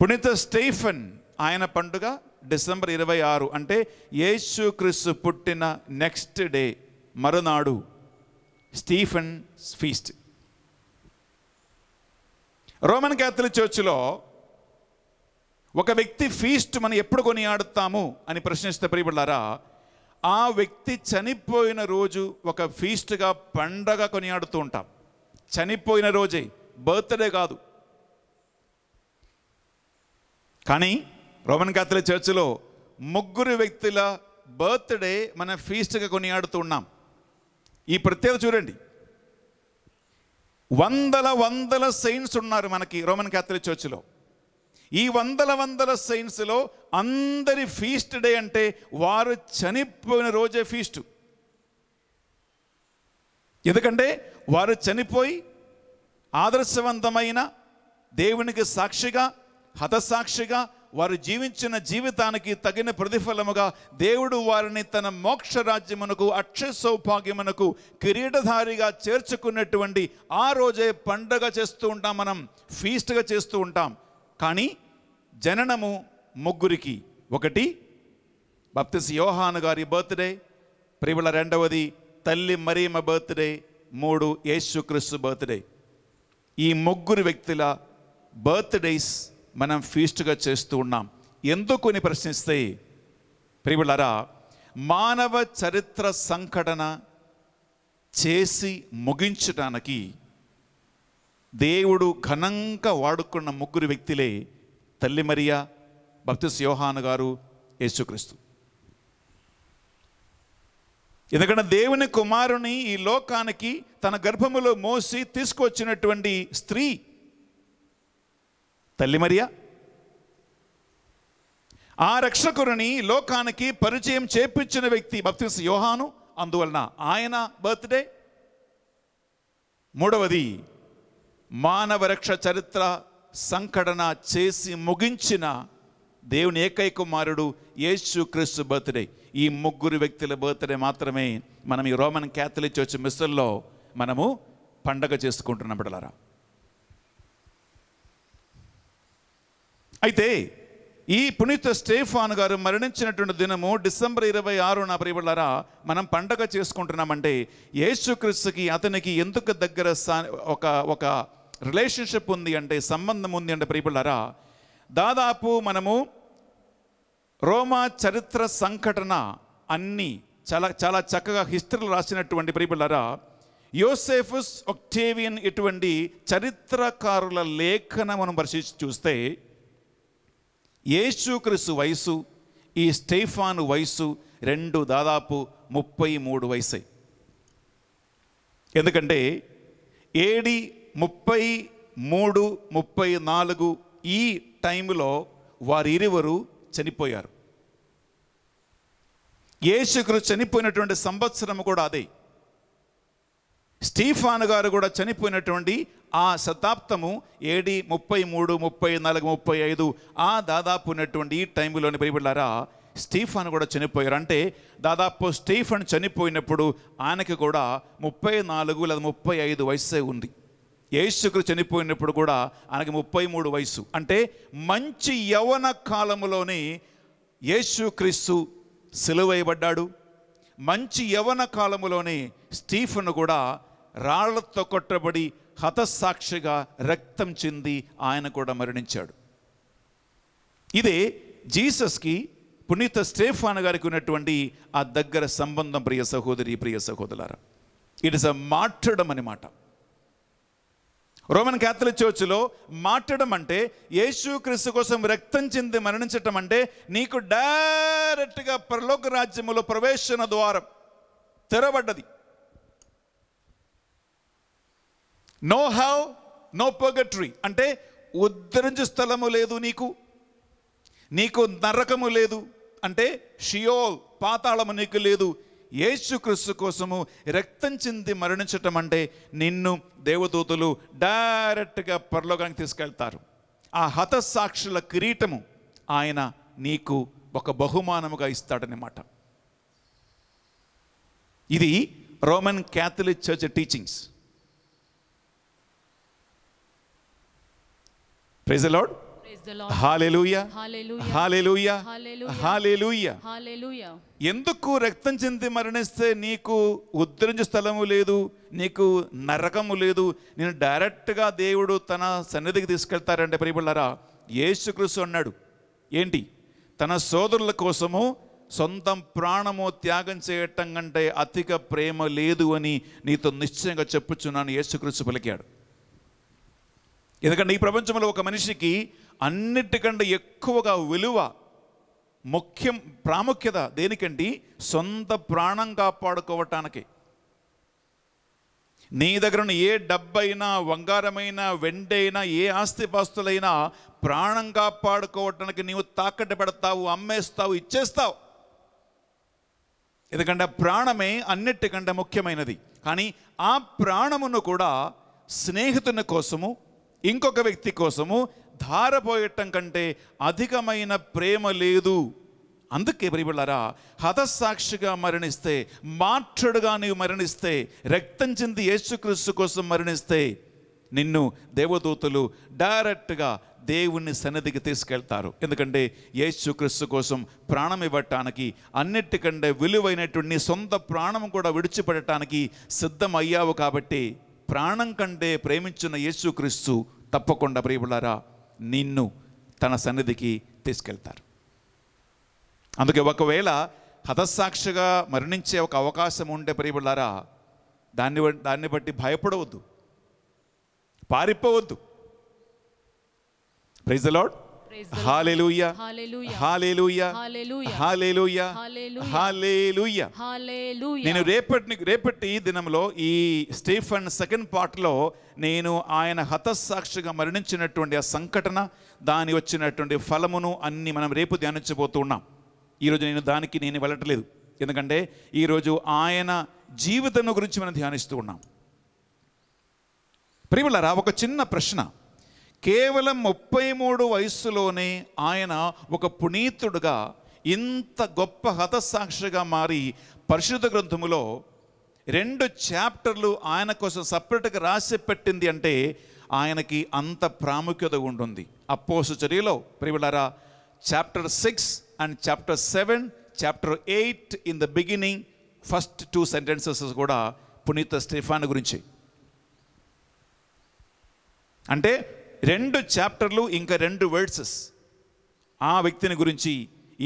పునీత స్టీఫన్ ఆయన పండుగ డిసెంబర్ ఇరవై ఆరు అంటే యేసు క్రీస్తు పుట్టిన నెక్స్ట్ డే మరునాడు స్టీఫన్ ఫీస్ట్ రోమన్ క్యాథలిక్ చర్చిలో ఒక వ్యక్తి ఫీస్ట్ మనం ఎప్పుడు కొనియాడుతాము అని ప్రశ్నిస్తే ప్రియబిళ్ళారా ఆ వ్యక్తి చనిపోయిన రోజు ఒక ఫీస్ట్గా పండగ కొనియాడుతూ ఉంటాం చనిపోయిన రోజే బర్త్డే కాదు కానీ రోమన్ కథల చర్చిలో ముగ్గురు వ్యక్తుల బర్త్డే మన ఫీస్ట్గా కొనియాడుతూ ఉన్నాం ఈ ప్రత్యేక చూడండి వందల వందల సైన్స్ ఉన్నారు మనకి రోమన్ క్యాథలిక్ చర్చిలో ఈ వందల వందల సైన్స్లో అందరి ఫీస్ట్ డే అంటే వారు చనిపోయిన రోజే ఫీస్టు ఎందుకంటే వారు చనిపోయి ఆదర్శవంతమైన దేవునికి సాక్షిగా హతసాక్షిగా వారు జీవించిన జీవితానికి తగిన ప్రతిఫలముగా దేవుడు వారిని తన మోక్ష రాజ్యమునకు అక్షయ సౌభాగ్యమునకు కిరీటధారిగా చేర్చుకున్నటువంటి ఆ రోజే పండగ చేస్తూ ఉంటాం మనం ఫీస్ట్గా చేస్తూ ఉంటాం కానీ జననము ముగ్గురికి ఒకటి బప్తిస్ యోహాను గారి బర్త్డే ప్రివుల రెండవది తల్లి మరీమ బర్త్డే మూడు యేసుక్రీస్తు బర్త్డే ఈ ముగ్గురు వ్యక్తుల బర్త్డేస్ మనం ఫీస్ట్గా చేస్తూ ఉన్నాం ఎందుకు అని ప్రశ్నిస్తే ప్రివులరా మానవ చరిత్ర సంఘటన చేసి ముగించటానికి దేవుడు ఘనంగా వాడుకున్న ముగ్గురు వ్యక్తులే తల్లి మరియా భక్తి యోహాను గారు యేసుక్రీస్తు ఎందుకంటే దేవుని కుమారుని ఈ లోకానికి తన గర్భములో మోసి తీసుకొచ్చినటువంటి స్త్రీ తల్లి మరియా ఆ రక్షకురుని లోకానికి పరిచయం చేపించిన వ్యక్తి భక్తి యోహాను అందువలన ఆయన బర్త్డే మూడవది మానవరక్ష చరిత్ర సంకటన చేసి ముగించిన దేవుని ఏకైక కుమారుడు యేసు క్రీస్తు బర్త్డే ఈ ముగ్గురు వ్యక్తుల బర్త్డే మాత్రమే మనం ఈ రోమన్ క్యాథలిక్ చర్చ్ మిస్సుల్లో మనము పండగ చేసుకుంటున్నాం బిడలరా అయితే ఈ పునీత స్టేఫాన్ గారు మరణించినటువంటి దినము డిసెంబర్ ఇరవై ఆరు నా ప్రియబళ్ళారా మనం పండగ చేసుకుంటున్నామంటే యేసుక్రీస్తుకి అతనికి ఎందుకు దగ్గర ఒక ఒక రిలేషన్షిప్ ఉంది అంటే సంబంధం ఉంది అంటే ప్రియపుళ్ళారా దాదాపు మనము రోమా చరిత్ర సంఘటన అన్నీ చాలా చాలా చక్కగా హిస్టరీలు రాసినటువంటి ప్రియపుళ్ళారా యోసేఫస్ ఒక్టేవియన్ ఇటువంటి చరిత్రకారుల లేఖన మనం పరిశీలించి చూస్తే యేసుక్రిసు వయసు ఈ స్టేఫాను వయసు రెండు దాదాపు ముప్పై మూడు వయసే ఎందుకంటే ఏడి ముప్పై మూడు ముప్పై నాలుగు ఈ టైంలో వారిరువరు చనిపోయారు యేసుకురు చనిపోయినటువంటి సంవత్సరం కూడా అదే స్టీఫాన్ గారు కూడా చనిపోయినటువంటి ఆ శతాబ్దము ఏడి ముప్పై మూడు ముప్పై నాలుగు ముప్పై ఐదు ఆ దాదాపు ఉన్నటువంటి ఈ టైంలోని పరిబడ్డారా స్టీఫాన్ కూడా చనిపోయారు అంటే దాదాపు స్టీఫన్ చనిపోయినప్పుడు ఆయనకి కూడా ముప్పై నాలుగు లేదా ముప్పై ఐదు వయస్సే ఉంది యేసుకు చనిపోయినప్పుడు కూడా ఆయనకి ముప్పై మూడు వయసు అంటే మంచి యవన కాలంలోనే యేసుక్రీస్తు సెలవేయబడ్డాడు మంచి యవన కాలంలోనే స్టీఫను కూడా రాళ్లతో కొట్టబడి హతసాక్షిగా రక్తం చెంది ఆయన కూడా మరణించాడు ఇదే జీసస్కి పునీత స్టేఫాన్ గారికి ఉన్నటువంటి ఆ దగ్గర సంబంధం ప్రియ సహోదరి ప్రియ సహోదరులారా ఇట్ ఇస్ అ మాట్లాడడం అనమాట రోమన్ క్యాథలిక్ చర్చ్లో మాట్లాడడం అంటే యేసు క్రీస్తు కోసం రక్తం చెంది మరణించటం అంటే నీకు డైరెక్ట్గా పరలోక రాజ్యములో ప్రవేశన ద్వారం తెరబడ్డది నో హ్యావ్ నో పొగట్రీ అంటే ఉద్ధరించు స్థలము లేదు నీకు నీకు నరకము లేదు అంటే షియోల్ పాతాళము నీకు లేదు యేసుక్రీస్తు కోసము రక్తం చెంది మరణించటం అంటే నిన్ను దేవదూతలు డైరెక్ట్గా పరలోకానికి తీసుకెళ్తారు ఆ హతసాక్షుల కిరీటము ఆయన నీకు ఒక బహుమానముగా ఇస్తాడనమాట ఇది Roman Catholic church teachings praise ఎందుకు రక్తం చెంది మరణిస్తే నీకు ఉద్ధరించు స్థలము లేదు నీకు నరకము లేదు నేను డైరెక్ట్గా దేవుడు తన సన్నిధికి తీసుకెళ్తారంటే ప్రియబుళ్ళారా యేసుక్రీస్తు అన్నాడు ఏంటి తన సోదరుల కోసము సొంతం ప్రాణము త్యాగం చేయటం కంటే అతిక ప్రేమ లేదు అని నీతో నిశ్చయంగా చెప్పుచున్నాను యేసుక్రీస్తు పలికాడు ఎందుకంటే ఈ ప్రపంచంలో ఒక మనిషికి అన్నిటికంటే ఎక్కువగా విలువ ముఖ్యం ప్రాముఖ్యత దేనికండి సొంత ప్రాణం కాపాడుకోవటానికి నీ దగ్గర ఉన్న ఏ డబ్బైనా బంగారమైనా వెండైనా ఏ ఆస్తిపాస్తులైనా ప్రాణం కాపాడుకోవటానికి నీవు తాకట్టు పెడతావు అమ్మేస్తావు ఇచ్చేస్తావు ఎందుకంటే ప్రాణమే అన్నిటికంటే ముఖ్యమైనది కానీ ఆ ప్రాణమును కూడా స్నేహితుని కోసము ఇంకొక వ్యక్తి కోసము ధారపోయటం కంటే అధికమైన ప్రేమ లేదు అందుకే ప్రియబిళ్ళారా హతసాక్షిగా మరణిస్తే మార్చుడుగా నీవు మరణిస్తే రక్తం చెంది యేసుక్రీస్తు కోసం మరణిస్తే నిన్ను దేవదూతలు డైరెక్ట్గా దేవుణ్ణి సన్నిధికి తీసుకెళ్తారు ఎందుకంటే యేసుక్రీస్తు కోసం ప్రాణం ఇవ్వటానికి అన్నిటికంటే విలువైనటువంటి సొంత ప్రాణం కూడా విడిచిపెట్టడానికి సిద్ధం అయ్యావు కాబట్టి ప్రాణం కంటే ప్రేమించిన యేసుక్రీస్తు తప్పకుండా ప్రియబులారా నిన్ను తన సన్నిధికి తీసుకెళ్తారు అందుకే ఒకవేళ హతసాక్షిగా మరణించే ఒక అవకాశం ఉంటే ప్రియబులారా దాన్ని దాన్ని బట్టి భయపడవద్దు పారిపోవద్దు praise Lord hallelujah hallelujah hallelujah hallelujah నేను రేపటి రేపటి దినంలో ఈ స్టీఫన్ సెకండ్ పార్ట్లో నేను ఆయన హతసాక్షిగా మరణించినటువంటి ఆ సంఘటన దాని వచ్చినటువంటి ఫలమును అన్ని మనం రేపు ఉన్నాం ఈరోజు నేను దానికి నేను వెళ్ళట్లేదు ఎందుకంటే ఈరోజు ఆయన జీవితం గురించి మనం ధ్యానిస్తూ ఉన్నాం ప్రియులరా ఒక చిన్న ప్రశ్న కేవలం ముప్పై మూడు వయస్సులోనే ఆయన ఒక పునీతుడుగా ఇంత గొప్ప హతసాక్షిగా మారి పరిశుద్ధ గ్రంథములో రెండు చాప్టర్లు ఆయన కోసం సపరేట్గా రాసి పెట్టింది అంటే ఆయనకి అంత ప్రాముఖ్యత ఉంటుంది అపోసు చర్యలో ప్రియులారా chapter six and chapter seven chapter eight in the beginning first two sentences కూడా పునీత స్టీఫాన్ గురించి అంటే రెండు చాప్టర్లు ఇంకా రెండు వర్డ్సెస్ ఆ వ్యక్తిని గురించి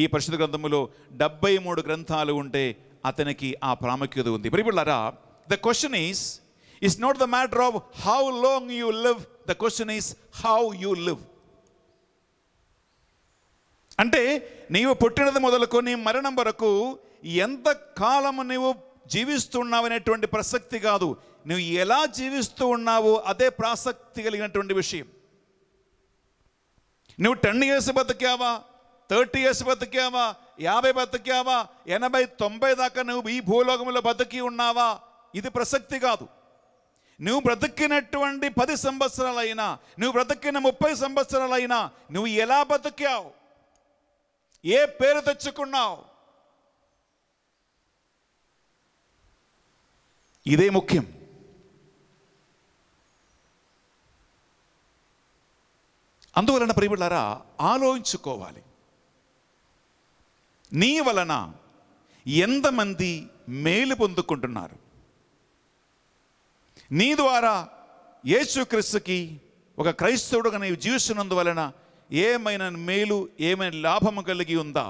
ఈ పరిశుద్ధ గ్రంథములో డెబ్బై మూడు గ్రంథాలు ఉంటే అతనికి ఆ ప్రాముఖ్యత ఉంది ప్రిపుల్లరా the question is it's not the matter of how long you live the question is how you live అంటే నీవు పుట్టినది మొదలుకొని మరణం వరకు ఎంత కాలము నీవు జీవిస్తున్నావు అనేటువంటి ప్రసక్తి కాదు నువ్వు ఎలా జీవిస్తూ ఉన్నావో అదే ప్రాసక్తి కలిగినటువంటి విషయం నువ్వు టెన్ ఇయర్స్ బతికావా థర్టీ ఇయర్స్ బతికావా యాభై బతికావా ఎనభై తొంభై దాకా నువ్వు ఈ భూలోకంలో బతికి ఉన్నావా ఇది ప్రసక్తి కాదు నువ్వు బ్రతికినటువంటి పది సంవత్సరాలైనా నువ్వు బ్రతికిన ముప్పై సంవత్సరాలైనా నువ్వు ఎలా బతికావు ఏ పేరు తెచ్చుకున్నావు ఇదే ముఖ్యం అందువలన ప్రియులారా ఆలోచించుకోవాలి నీ వలన ఎంతమంది మేలు పొందుకుంటున్నారు నీ ద్వారా యేసుక్రీస్తుకి ఒక క్రైస్తవుడుగా నీవు జీవిస్తున్నందువలన ఏమైనా మేలు ఏమైనా లాభము కలిగి ఉందా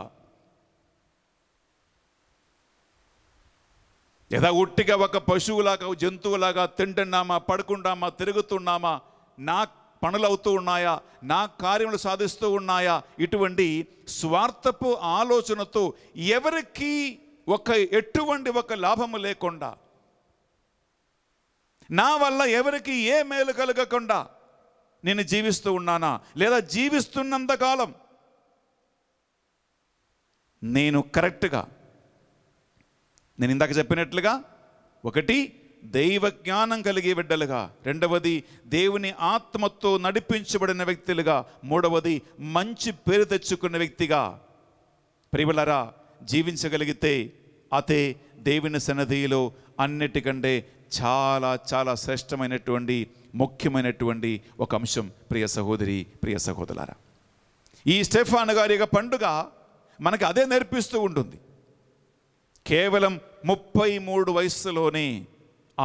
లేదా ఉట్టిగా ఒక పశువులాగా జంతువులాగా తింటున్నామా పడుకుంటామా తిరుగుతున్నామా నాకు పనులు అవుతూ ఉన్నాయా నా కార్యములు సాధిస్తూ ఉన్నాయా ఇటువంటి స్వార్థపు ఆలోచనతో ఎవరికి ఒక ఎటువంటి ఒక లాభము లేకుండా నా వల్ల ఎవరికి ఏ మేలు కలగకుండా నేను జీవిస్తూ ఉన్నానా లేదా జీవిస్తున్నంతకాలం నేను కరెక్ట్గా నేను ఇందాక చెప్పినట్లుగా ఒకటి దైవ జ్ఞానం కలిగే బిడ్డలుగా రెండవది దేవుని ఆత్మతో నడిపించబడిన వ్యక్తులుగా మూడవది మంచి పేరు తెచ్చుకున్న వ్యక్తిగా ప్రియులరా జీవించగలిగితే అతే దేవుని సన్నధిలో అన్నిటికంటే చాలా చాలా శ్రేష్టమైనటువంటి ముఖ్యమైనటువంటి ఒక అంశం ప్రియ సహోదరి ప్రియ సహోదరులారా ఈ స్టెఫాన్ గారి యొక్క పండుగ మనకు అదే నేర్పిస్తూ ఉంటుంది కేవలం ముప్పై మూడు వయస్సులోనే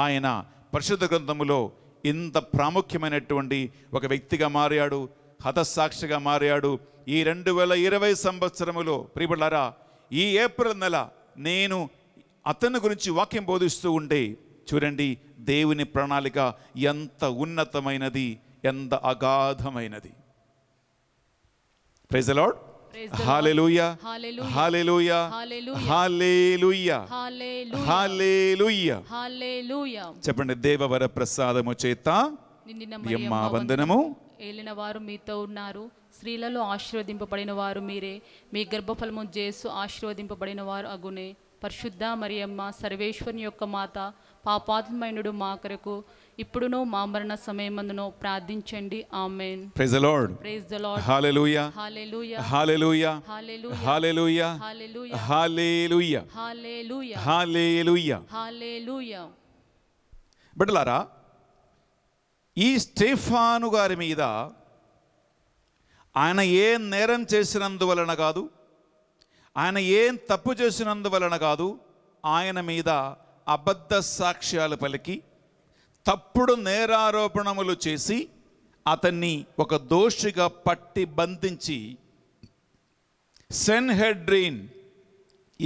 ఆయన పరిశుద్ధ గ్రంథములో ఇంత ప్రాముఖ్యమైనటువంటి ఒక వ్యక్తిగా మారాడు హతసాక్షిగా మారాడు ఈ రెండు వేల ఇరవై సంవత్సరములో ప్రియబులారా ఈ ఏప్రిల్ నెల నేను అతని గురించి వాక్యం బోధిస్తూ ఉంటే చూడండి దేవుని ప్రణాళిక ఎంత ఉన్నతమైనది ఎంత అగాధమైనది ప్రైజ్ అలాడ్ హాలెలుయా హాలెలుయా హాలెలుయా చెప్పండి దేవవర ప్రసాదము చేత వందనము ఏలిన వారు మీతో ఉన్నారు స్త్రీలలో ఆశీర్వదింపబడిన వారు మీరే మీ గర్భఫలము చేసు ఆశీర్వదింపబడిన వారు అగునే పరిశుద్ధ మరియమ్మ సర్వేశ్వరుని యొక్క మాత పాపాత్మైనుడు మా కొరకు ఇప్పుడునో మా మరణ సమయమందునో ప్రార్థించండి amen praise the Lord praise the Lord hallelujah hallelujah hallelujah hallelujah hallelujah hallelujah hallelujah hallelujah hallelujah బిడ్డలారా ఈ స్టేఫాను గారి మీద ఆయన ఏ నేరం చేసినందువలన కాదు ఆయన ఏం తప్పు చేసినందువలన కాదు ఆయన మీద అబద్ధ సాక్ష్యాలు పలికి తప్పుడు నేరారోపణములు చేసి అతన్ని ఒక దోషిగా పట్టి బంధించి సెన్ హెడ్రీన్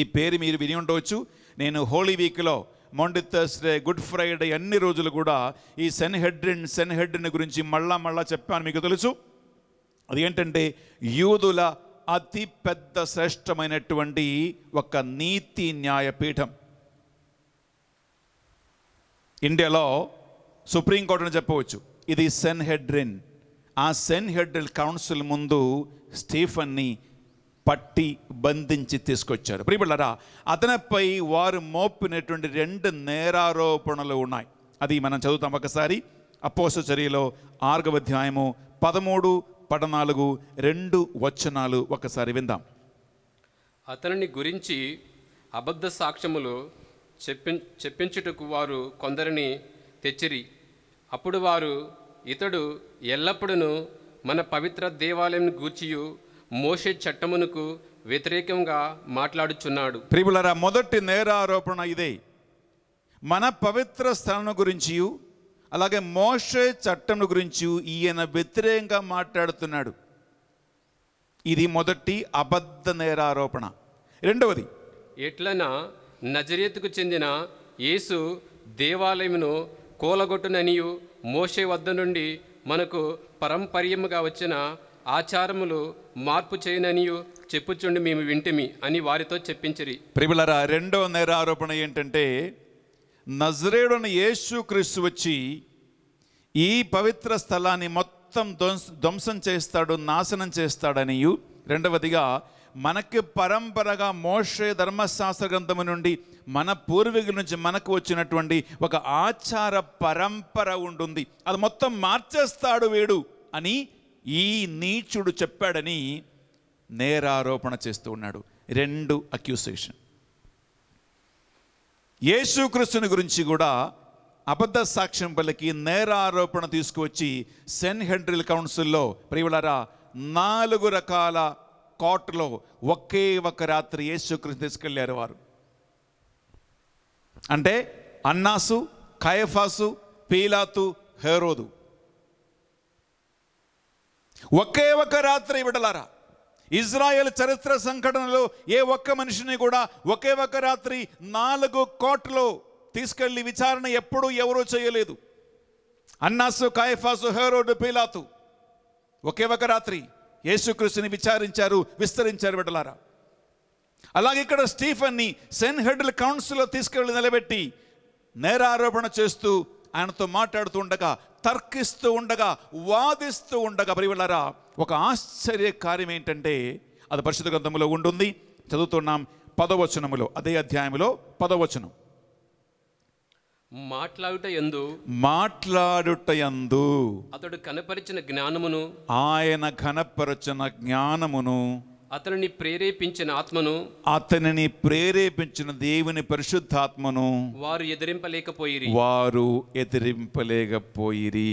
ఈ పేరు మీరు విని ఉండవచ్చు నేను హోలీ వీక్లో మొండి థర్స్డే గుడ్ ఫ్రైడే అన్ని రోజులు కూడా ఈ సెన్ హెడ్రిన్ సెన్ హెడ్రిన్ గురించి మళ్ళా మళ్ళా చెప్పాను మీకు తెలుసు అది ఏంటంటే యూదుల అతి పెద్ద శ్రేష్టమైనటువంటి ఒక నీతి న్యాయపీఠం ఇండియాలో సుప్రీంకోర్టు అని చెప్పవచ్చు ఇది సెన్ హెడ్రిన్ ఆ సెన్ హెడ్రిల్ కౌన్సిల్ ముందు స్టీఫన్ని పట్టి బంధించి తీసుకొచ్చారు ప్రియబిళ్ళరా అతనిపై వారు మోపినటువంటి రెండు నేరారోపణలు ఉన్నాయి అది మనం చదువుతాం ఒకసారి అపోస చర్యలో ఆర్గవ అధ్యాయము పదమూడు పద్నాలుగు రెండు వచనాలు ఒకసారి విందాం అతనిని గురించి అబద్ధ సాక్ష్యములు చెప్పి చెప్పించుటకు వారు కొందరిని తెచ్చిరి అప్పుడు వారు ఇతడు ఎల్లప్పుడూ మన పవిత్ర దేవాలయం గూర్చియు మోషే చట్టమునకు వ్యతిరేకంగా మాట్లాడుచున్నాడు ప్రియులరా మొదటి నేరారోపణ ఇదే మన పవిత్ర స్థలం గురించి అలాగే మోషే చట్టం గురించి ఈయన వ్యతిరేకంగా మాట్లాడుతున్నాడు ఇది మొదటి అబద్ధ నేరారోపణ రెండవది ఎట్లన నజరేతుకు చెందిన యేసు దేవాలయమును కూలగొట్టుననియు మోషే వద్ద నుండి మనకు పరంపర్యముగా వచ్చిన ఆచారములు మార్పు చేయననియు చెప్పుచుండి మేము వింటిమి అని వారితో చెప్పించిరి ప్రిబులరా రెండవ నేర ఆరోపణ ఏంటంటే నజరేడున యేసు క్రీస్తు వచ్చి ఈ పవిత్ర స్థలాన్ని మొత్తం ధ్వంసం చేస్తాడు నాశనం చేస్తాడనియు రెండవదిగా మనకి పరంపరగా మోషే ధర్మశాస్త్ర గ్రంథము నుండి మన పూర్వీకుల నుంచి మనకు వచ్చినటువంటి ఒక ఆచార పరంపర ఉంటుంది అది మొత్తం మార్చేస్తాడు వీడు అని ఈ నీచుడు చెప్పాడని నేరారోపణ చేస్తూ ఉన్నాడు రెండు అక్యూసేషన్ యేసుక్రీస్తుని గురించి కూడా అబద్ధ సాక్ష్యం పలికి నేరారోపణ తీసుకువచ్చి సెన్ హెండ్రిల్ కౌన్సిల్లో ప్రియులరా నాలుగు రకాల కోర్టులో ఒకే ఒక రాత్రి యేసుక్రీస్తు తీసుకెళ్లారు వారు అంటే అన్నాసు కాయఫాసు పీలాతు హేరోదు ఒకే ఒక రాత్రి విడలారా ఇజ్రాయెల్ చరిత్ర సంఘటనలో ఏ ఒక్క మనిషిని కూడా ఒకే ఒక రాత్రి నాలుగు కోట్లో తీసుకెళ్లి విచారణ ఎప్పుడూ ఎవరూ చేయలేదు అన్నాసు కాయఫాసు హేరోడు పీలాతు ఒకే ఒక రాత్రి యేసుక్రీస్తుని విచారించారు విస్తరించారు విడలారా అలాగే ఇక్కడ స్టీఫన్ని సెన్ హెడ్ల కౌన్సిల్లో తీసుకెళ్ళి నిలబెట్టి నేరారోపణ చేస్తూ ఆయనతో మాట్లాడుతూ ఉండగా తర్కిస్తూ ఉండగా వాదిస్తూ ఉండగా పరివళ్ళరా ఒక ఆశ్చర్య కార్యం ఏంటంటే అది పరిశుద్ధ గ్రంథంలో ఉంటుంది చదువుతున్నాం పదవచనములో అదే అధ్యాయంలో పదవచనం మాట్లాడుట ఎందు మాట్లాడుట ఎందు అతడు కనపరిచిన జ్ఞానమును ఆయన కనపరిచిన జ్ఞానమును అతనిని ప్రేరేపించిన ఆత్మను అతనిని ప్రేరేపించిన దేవుని పరిశుద్ధాత్మను వారు ఎదిరింపలేకపోయిరి వారు ఎదిరింపలేకపోయిరి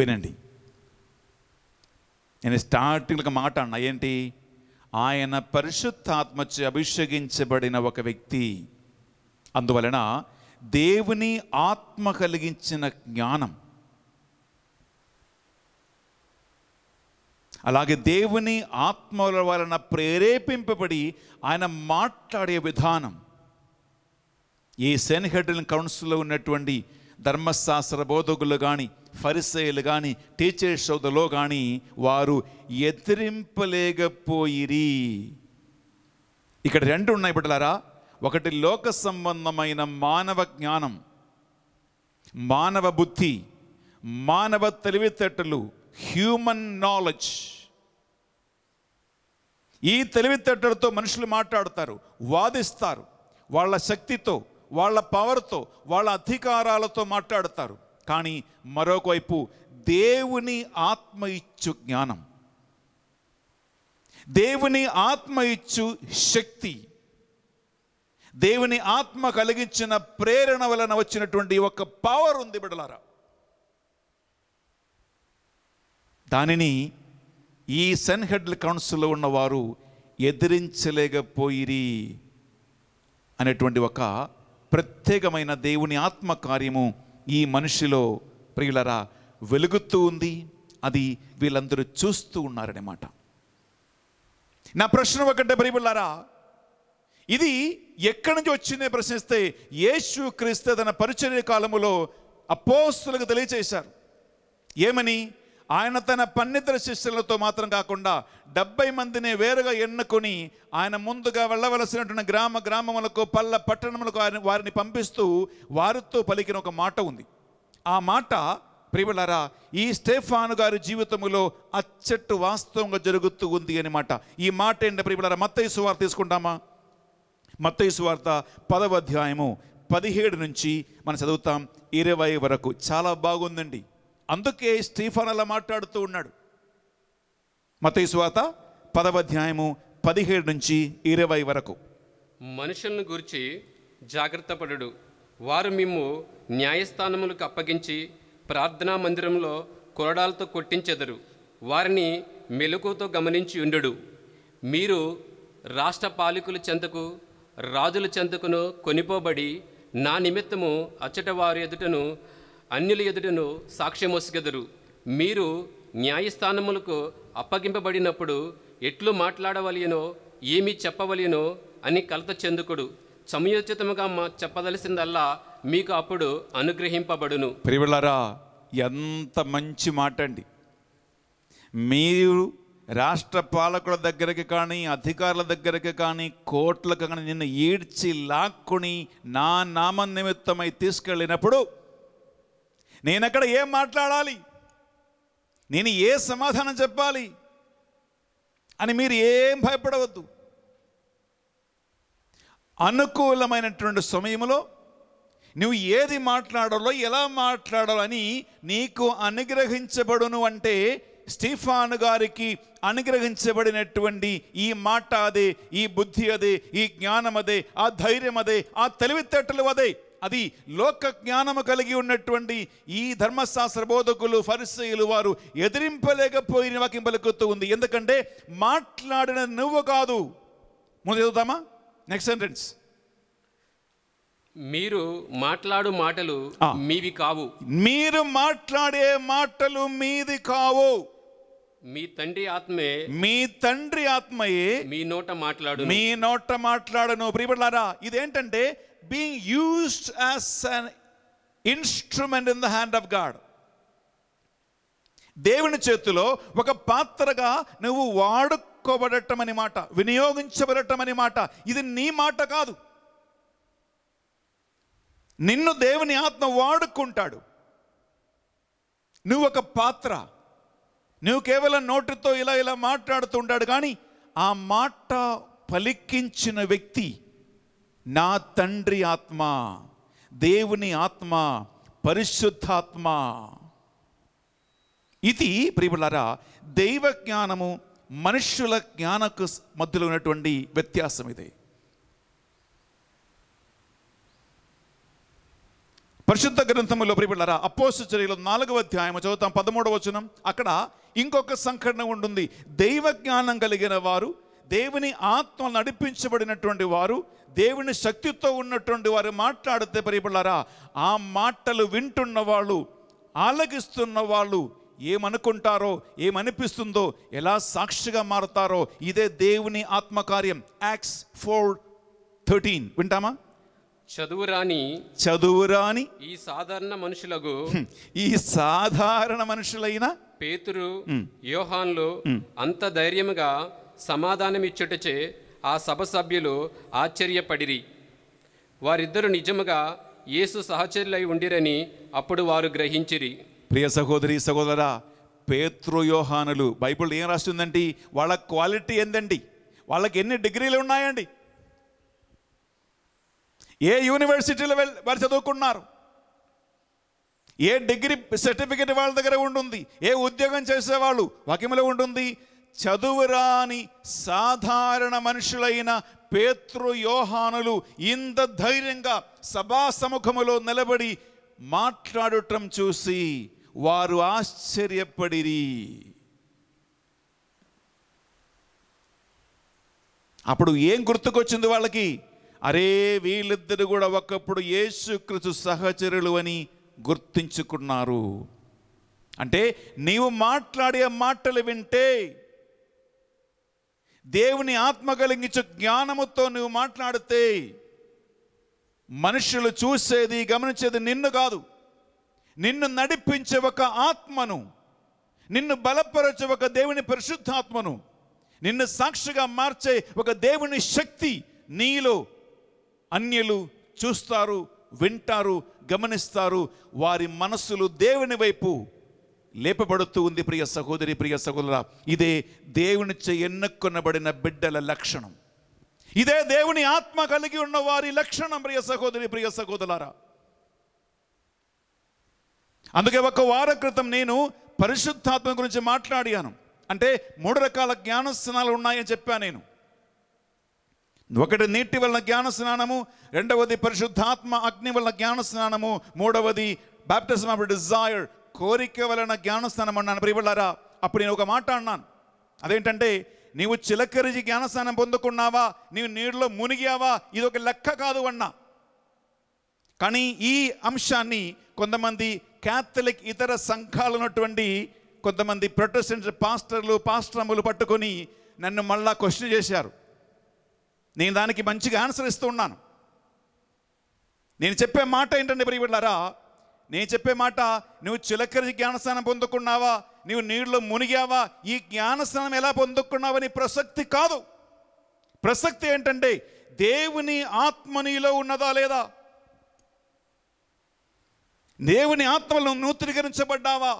వినండి నేను స్టార్టింగ్ ఒక మాట అన్న ఏంటి ఆయన పరిశుద్ధాత్మచే అభిషేకించబడిన ఒక వ్యక్తి అందువలన దేవుని ఆత్మ కలిగించిన జ్ఞానం అలాగే దేవుని ఆత్మల వలన ప్రేరేపింపబడి ఆయన మాట్లాడే విధానం ఈ సెన్హెడ్రిన్ కౌన్సిల్లో ఉన్నటువంటి ధర్మశాస్త్ర బోధకులు కానీ ఫరిసేయులు కానీ టీచర్ సోదలో కానీ వారు ఎదిరింపలేకపోయిరి ఇక్కడ రెండు ఉన్నాయి బిడ్డలారా ఒకటి లోక సంబంధమైన మానవ జ్ఞానం మానవ బుద్ధి మానవ తెలివితేటలు హ్యూమన్ నాలెడ్జ్ ఈ తెలివితేటలతో మనుషులు మాట్లాడతారు వాదిస్తారు వాళ్ళ శక్తితో వాళ్ళ పవర్తో వాళ్ళ అధికారాలతో మాట్లాడతారు కానీ మరొకవైపు దేవుని ఆత్మ ఇచ్చు జ్ఞానం దేవుని ఆత్మ ఇచ్చు శక్తి దేవుని ఆత్మ కలిగించిన ప్రేరణ వలన వచ్చినటువంటి ఒక పవర్ ఉంది బిడలారా దానిని ఈ సెన్హెడ్ల కౌన్సిల్లో ఉన్నవారు ఎదిరించలేకపోయిరి అనేటువంటి ఒక ప్రత్యేకమైన దేవుని ఆత్మ కార్యము ఈ మనిషిలో ప్రియులరా వెలుగుతూ ఉంది అది వీళ్ళందరూ చూస్తూ ఉన్నారనమాట నా ప్రశ్న ఒకటే ప్రియులారా ఇది ఎక్కడి నుంచి వచ్చిందే ప్రశ్నిస్తే యేసు క్రీస్తు తన పరిచర్య కాలములో అపోస్తులకు తెలియచేశారు ఏమని ఆయన తన పన్నితర శిష్యులతో మాత్రం కాకుండా డెబ్బై మందిని వేరుగా ఎన్నుకొని ఆయన ముందుగా వెళ్ళవలసినటువంటి గ్రామ గ్రామములకు పల్ల పట్టణములకు వారిని పంపిస్తూ వారితో పలికిన ఒక మాట ఉంది ఆ మాట ప్రియులరా ఈ స్టేఫాను గారి జీవితంలో అచ్చట్టు వాస్తవంగా జరుగుతూ ఉంది అనమాట ఈ మాట ఏంటి ప్రియులరా మత్తయ్య వార్త తీసుకుంటామా మత్తయ్య వార్త పదవ అధ్యాయము పదిహేడు నుంచి మనం చదువుతాం ఇరవై వరకు చాలా బాగుందండి అందుకే స్టీఫన్ అలా మాట్లాడుతూ ఉన్నాడు మతేశ్వాత పదవ అధ్యాయము పదిహేడు నుంచి ఇరవై వరకు మనుషులను గురించి జాగ్రత్త వారు మిమ్ము న్యాయస్థానములకు అప్పగించి ప్రార్థనా మందిరంలో కొరడాలతో కొట్టించెదరు వారిని మెలకుతో గమనించి ఉండుడు మీరు రాష్ట్ర పాలకుల చెంతకు రాజుల చెంతకును కొనిపోబడి నా నిమిత్తము అచ్చట వారి ఎదుటను అన్యుల ఎదుటను సాక్ష్యమోసుకెదరు మీరు న్యాయస్థానములకు అప్పగింపబడినప్పుడు ఎట్లు మాట్లాడవలయనో ఏమి చెప్పవలయనో అని కలత చెందుకుడు సమయోచితముగా చెప్పదలసిందల్లా మీకు అప్పుడు అనుగ్రహింపబడును ప్రియులారా ఎంత మంచి మాట అండి మీరు రాష్ట్ర పాలకుల దగ్గరికి కానీ అధికారుల దగ్గరికి కానీ కోట్లకు కానీ నిన్ను ఈడ్చి లాక్కుని నా నామ నిమిత్తమై తీసుకెళ్ళినప్పుడు నేను అక్కడ ఏం మాట్లాడాలి నేను ఏ సమాధానం చెప్పాలి అని మీరు ఏం భయపడవద్దు అనుకూలమైనటువంటి సమయంలో నువ్వు ఏది మాట్లాడాలో ఎలా మాట్లాడాలో అని నీకు అనుగ్రహించబడును అంటే స్టీఫాను గారికి అనుగ్రహించబడినటువంటి ఈ మాట అదే ఈ బుద్ధి అదే ఈ జ్ఞానం అదే ఆ ధైర్యం అదే ఆ తెలివితేటలు అదే అది లోక జ్ఞానము కలిగి ఉన్నటువంటి ఈ ధర్మశాస్త్ర బోధకులు ఫరిసయులు వారు ఎదిరింపలేకపోయిన వాక్యం పలుకుతూ ఉంది ఎందుకంటే మాట్లాడిన నువ్వు కాదు ముందు చదువుతామా నెక్స్ట్ సెంటెన్స్ మీరు మాట్లాడు మాటలు మీవి కావు మీరు మాట్లాడే మాటలు మీది కావు మీ తండ్రి ఆత్మే మీ తండ్రి ఆత్మయే మీ నోట మాట్లాడు మీ నోట మాట్లాడను ప్రియపడారా ఇదేంటంటే being used as an instrument in the hand of God దేవుని చేతిలో ఒక పాత్రగా నువ్వు వాడుకోబడటం అనే మాట వినియోగించబడటం అనే మాట ఇది నీ మాట కాదు నిన్ను దేవుని ఆత్మ వాడుకుంటాడు నువ్వు ఒక పాత్ర నువ్వు కేవలం నోటితో ఇలా ఇలా మాట్లాడుతూ ఉంటాడు కానీ ఆ మాట పలికించిన వ్యక్తి నా తండ్రి ఆత్మ దేవుని ఆత్మ పరిశుద్ధాత్మ ఇది ప్రియులారా దైవ జ్ఞానము మనుష్యుల జ్ఞానకు మధ్యలో ఉన్నటువంటి వ్యత్యాసం ఇది పరిశుద్ధ గ్రంథంలో ప్రియులారా అపోసు చర్యలు నాలుగవ అధ్యాయం చదువుతాం పదమూడవ వచనం అక్కడ ఇంకొక సంఘటన ఉంటుంది దైవ జ్ఞానం కలిగిన వారు దేవుని ఆత్మ నడిపించబడినటువంటి వారు దేవుని శక్తితో ఉన్నటువంటి వారు మాట్లాడితే పరిపడారా ఆ మాటలు వింటున్న వాళ్ళు ఆలగిస్తున్న వాళ్ళు ఏమనుకుంటారో ఏమనిపిస్తుందో ఎలా సాక్షిగా మారుతారో ఇదే దేవుని ఆత్మకార్యం యాక్స్ ఫోర్ థర్టీన్ వింటామా చదువురాని చదువురాని ఈ సాధారణ మనుషులకు ఈ సాధారణ మనుషులైన పేతురు యోహాన్లు అంత ధైర్యముగా సమాధానం ఇచ్చుటచే ఆ సభ సభ్యులు ఆశ్చర్యపడిరి వారిద్దరు నిజముగా యేసు సహచరులై ఉండిరని అప్పుడు వారు గ్రహించిరి ప్రియ సహోదరి సహోదరా పేత్రుయోహానులు బైబిల్ ఏం రాస్తుందండి వాళ్ళ క్వాలిటీ ఏందండి వాళ్ళకి ఎన్ని డిగ్రీలు ఉన్నాయండి ఏ యూనివర్సిటీలో వెళ్ళి వారు చదువుకున్నారు ఏ డిగ్రీ సర్టిఫికేట్ వాళ్ళ దగ్గర ఉంటుంది ఏ ఉద్యోగం చేసేవాళ్ళు వాక్యంలో ఉంటుంది చదువురాని సాధారణ మనుషులైన పేతృ యోహానులు ఇంత ధైర్యంగా సముఖములో నిలబడి మాట్లాడటం చూసి వారు ఆశ్చర్యపడిరి అప్పుడు ఏం గుర్తుకొచ్చింది వాళ్ళకి అరే వీళ్ళిద్దరు కూడా ఒకప్పుడు యేసుక్రీస్తు సహచరులు అని గుర్తించుకున్నారు అంటే నీవు మాట్లాడే మాటలు వింటే దేవుని ఆత్మ కలిగించు జ్ఞానముతో నువ్వు మాట్లాడితే మనుషులు చూసేది గమనించేది నిన్ను కాదు నిన్ను నడిపించే ఒక ఆత్మను నిన్ను బలపరచే ఒక దేవుని పరిశుద్ధాత్మను నిన్ను సాక్షిగా మార్చే ఒక దేవుని శక్తి నీలో అన్యులు చూస్తారు వింటారు గమనిస్తారు వారి మనస్సులు దేవుని వైపు లేపబడుతూ ఉంది ప్రియ సహోదరి ప్రియ సహోదర ఇదే దేవునిచే ఎన్నుకొనబడిన బిడ్డల లక్షణం ఇదే దేవుని ఆత్మ కలిగి ఉన్న వారి లక్షణం ప్రియ సహోదరి ప్రియ సహోదరారా అందుకే ఒక వార క్రితం నేను పరిశుద్ధాత్మ గురించి మాట్లాడాను అంటే మూడు రకాల జ్ఞాన ఉన్నాయని చెప్పాను నేను ఒకటి నీటి వలన జ్ఞాన స్నానము రెండవది పరిశుద్ధాత్మ అగ్ని వలన జ్ఞాన స్నానము మూడవది బ్యాప్టిజం ఆఫ్ డిజైర్ కోరిక వలన జ్ఞానస్థానం అన్నాను ప్రియబళ్ళారా అప్పుడు నేను ఒక మాట అన్నాను అదేంటంటే నీవు చిలకరిజి జ్ఞానస్థానం పొందుకున్నావా నీవు నీళ్ళలో మునిగావా ఇది ఒక లెక్క కాదు అన్నా కానీ ఈ అంశాన్ని కొంతమంది క్యాథలిక్ ఇతర సంఘాలు ఉన్నటువంటి కొంతమంది ప్రొటెస్టెంట్ పాస్టర్లు పాస్ట్రములు పట్టుకొని నన్ను మళ్ళా క్వశ్చన్ చేశారు నేను దానికి మంచిగా ఆన్సర్ ఇస్తూ ఉన్నాను నేను చెప్పే మాట ఏంటంటే ప్రియుడారా నేను చెప్పే మాట నువ్వు చిలకరి జ్ఞానస్నానం పొందుకున్నావా నువ్వు నీళ్ళు మునిగావా ఈ జ్ఞానస్నానం ఎలా పొందుకున్నావని ప్రసక్తి కాదు ప్రసక్తి ఏంటంటే దేవుని ఆత్మ నీలో ఉన్నదా లేదా దేవుని ఆత్మలను నూతనీకరించబడ్డావా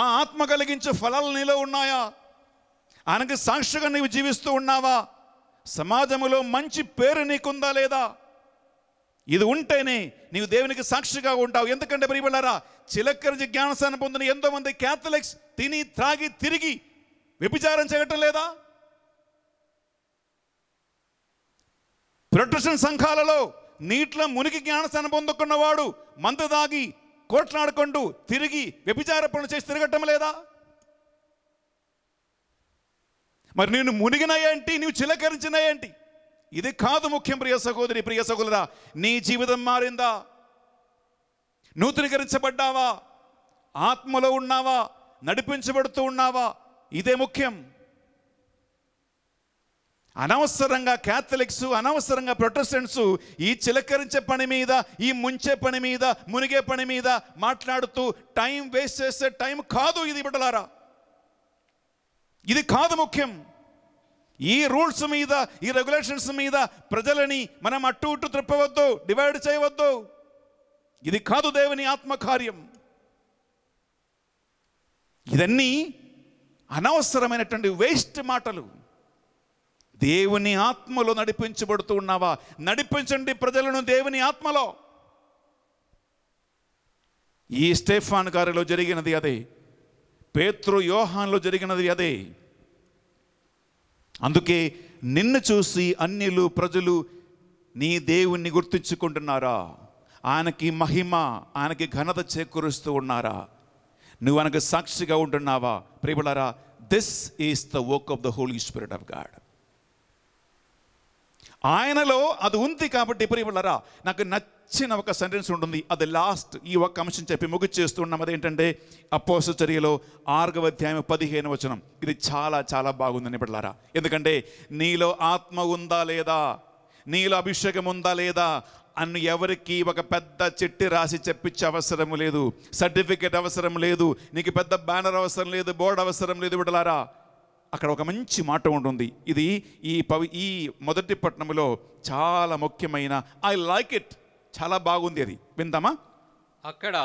ఆ ఆత్మ కలిగించే ఫలాలు నీలో ఉన్నాయా ఆయనకి సాక్షిగా నీవు జీవిస్తూ ఉన్నావా సమాజంలో మంచి పేరు నీకుందా లేదా ఇది ఉంటేనే నీవు దేవునికి సాక్షిగా ఉంటావు ఎందుకంటే ప్రియబిళ్ళారా చిలక్కరించి జ్ఞానస్థానం పొందిన ఎంతోమంది క్యాథలిక్స్ తిని త్రాగి తిరిగి వ్యభిచారం చేయటం లేదా ప్రొటెషన్ సంఘాలలో నీటిలో మునికి జ్ఞానస్థానం పొందుకున్నవాడు మంత దాగి కోట్లాడుకుంటూ తిరిగి వ్యభిచార పనులు చేసి తిరగటం లేదా మరి నేను మునిగిన ఏంటి నువ్వు ఏంటి ఇది కాదు ముఖ్యం ప్రియ సహోదరి ప్రియ సహోదరా నీ జీవితం మారిందా నూతనీకరించబడ్డావా ఆత్మలో ఉన్నావా నడిపించబడుతూ ఉన్నావా ఇదే ముఖ్యం అనవసరంగా క్యాథలిక్స్ అనవసరంగా ప్రొటెస్టెంట్స్ ఈ చిలకరించే పని మీద ఈ ముంచే పని మీద మునిగే పని మీద మాట్లాడుతూ టైం వేస్ట్ చేసే టైం కాదు ఇది బిడ్డలారా ఇది కాదు ముఖ్యం ఈ రూల్స్ మీద ఈ రెగ్యులేషన్స్ మీద ప్రజలని మనం అటు ఇటు త్రిప్పవద్దు డివైడ్ చేయవద్దు ఇది కాదు దేవుని ఆత్మకార్యం ఇదన్నీ అనవసరమైనటువంటి వేస్ట్ మాటలు దేవుని ఆత్మలో నడిపించబడుతూ ఉన్నావా నడిపించండి ప్రజలను దేవుని ఆత్మలో ఈ స్టేఫాన్ గారిలో జరిగినది అదే పేత్రు యోహాన్లో జరిగినది అదే అందుకే నిన్ను చూసి అన్యులు ప్రజలు నీ దేవుణ్ణి గుర్తించుకుంటున్నారా ఆయనకి మహిమ ఆయనకి ఘనత చేకూరుస్తూ ఉన్నారా నువ్వు ఆయనకు సాక్షిగా ఉంటున్నావా ప్రియబడారా this is the work of the Holy Spirit of God ఆయనలో అది ఉంది కాబట్టి ప్రియబడారా నాకు నచ్చ వచ్చిన ఒక సెంటెన్స్ ఉంటుంది అది లాస్ట్ ఈ ఒక్క అంశం చెప్పి చేస్తున్నాం అదేంటంటే అపోస చర్యలో ఆర్గవ అధ్యాయం పదిహేను వచనం ఇది చాలా చాలా బాగుందని బిడ్డలారా ఎందుకంటే నీలో ఆత్మ ఉందా లేదా నీలో అభిషేకం ఉందా లేదా అన్ను ఎవరికి ఒక పెద్ద చెట్టి రాసి చెప్పించే అవసరం లేదు సర్టిఫికేట్ అవసరం లేదు నీకు పెద్ద బ్యానర్ అవసరం లేదు బోర్డు అవసరం లేదు విడలారా అక్కడ ఒక మంచి మాట ఉంటుంది ఇది ఈ పవి ఈ మొదటి పట్టణంలో చాలా ముఖ్యమైన ఐ లైక్ ఇట్ చాలా బాగుంది అది విందామా అక్కడ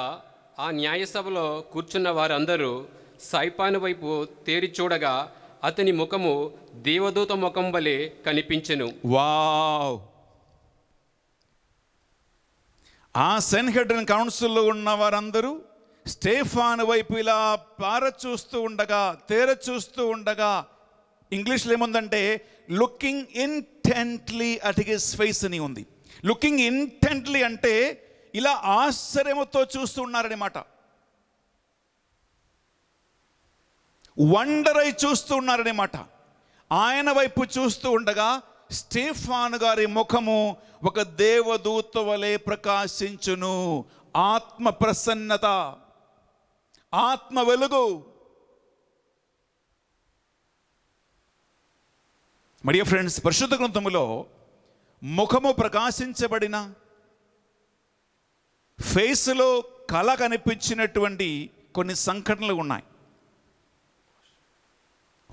ఆ న్యాయసభలో కూర్చున్న వారందరూ సైపాను వైపు తేరి చూడగా అతని ముఖము దేవదూత ముఖం వలె కనిపించెను వావ్ ఆ సెన్హెడ్రన్ కౌన్సిల్లో ఉన్న వారందరూ స్టేఫాన్ వైపు ఇలా పార చూస్తూ ఉండగా తేర చూస్తూ ఉండగా ఇంగ్లీష్లో ఏముందంటే looking intently at his face అని ఉంది లుకింగ్ ఇంటెంట్లీ అంటే ఇలా ఆశ్చర్యముతో చూస్తూ ఉన్నారనమాట వండర్ అయి చూస్తూ ఉన్నారనమాట ఆయన వైపు చూస్తూ ఉండగా స్టీఫాన్ గారి ముఖము ఒక దేవదూత వలె ప్రకాశించును ఆత్మ ప్రసన్నత ఆత్మ వెలుగు మరి ఫ్రెండ్స్ పరిశుద్ధ గ్రంథములో ముఖము ప్రకాశించబడిన ఫేస్లో కళ కనిపించినటువంటి కొన్ని సంఘటనలు ఉన్నాయి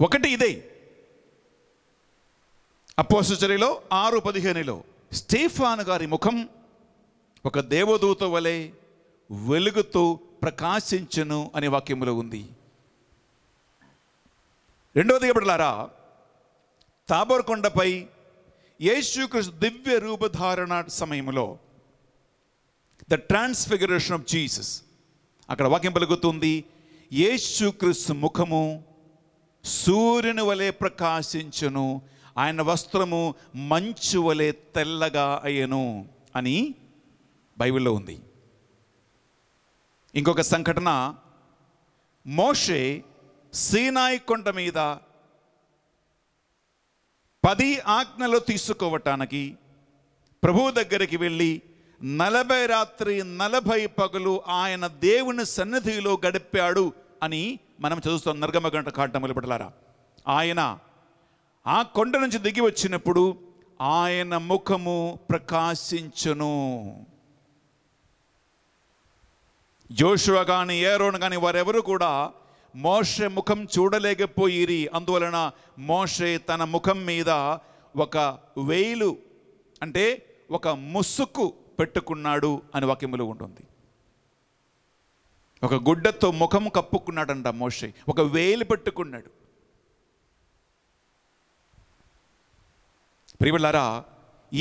ఒకటి ఇదే అపోసుచరిలో ఆరు పదిహేనులో స్టీఫాన్ గారి ముఖం ఒక దేవదూత వలె వెలుగుతూ ప్రకాశించను అనే వాక్యంలో ఉంది రెండవది ఇప్పటిలారా తాబోర్కొండపై యేసుక్రీస్తు దివ్య రూపధారణ సమయంలో ద ట్రాన్స్ఫిగరేషన్ ఆఫ్ జీసస్ అక్కడ వాక్యం పలుకుతుంది యేసుక్రీస్తు ముఖము సూర్యుని వలె ప్రకాశించును ఆయన వస్త్రము మంచు వలె తెల్లగా అయ్యను అని బైబిల్లో ఉంది ఇంకొక సంఘటన మోషే సీనాయి కొండ మీద పది ఆజ్ఞలు తీసుకోవటానికి ప్రభు దగ్గరికి వెళ్ళి నలభై రాత్రి నలభై పగులు ఆయన దేవుని సన్నిధిలో గడిపాడు అని మనం చదువుతాం నర్గమ్మ గంట కాటం మొదలుపెట్టలారా ఆయన ఆ కొండ నుంచి దిగి వచ్చినప్పుడు ఆయన ముఖము ప్రకాశించును జోషువ కానీ ఏరోను కానీ వారెవరు కూడా మోషే ముఖం చూడలేకపోయిరి అందువలన మోషే తన ముఖం మీద ఒక వేలు అంటే ఒక ముసుకు పెట్టుకున్నాడు అని వాక్యములు ఉంటుంది ఒక గుడ్డతో ముఖం కప్పుకున్నాడంట మోషే ఒక వేలు పెట్టుకున్నాడు ప్రియులారా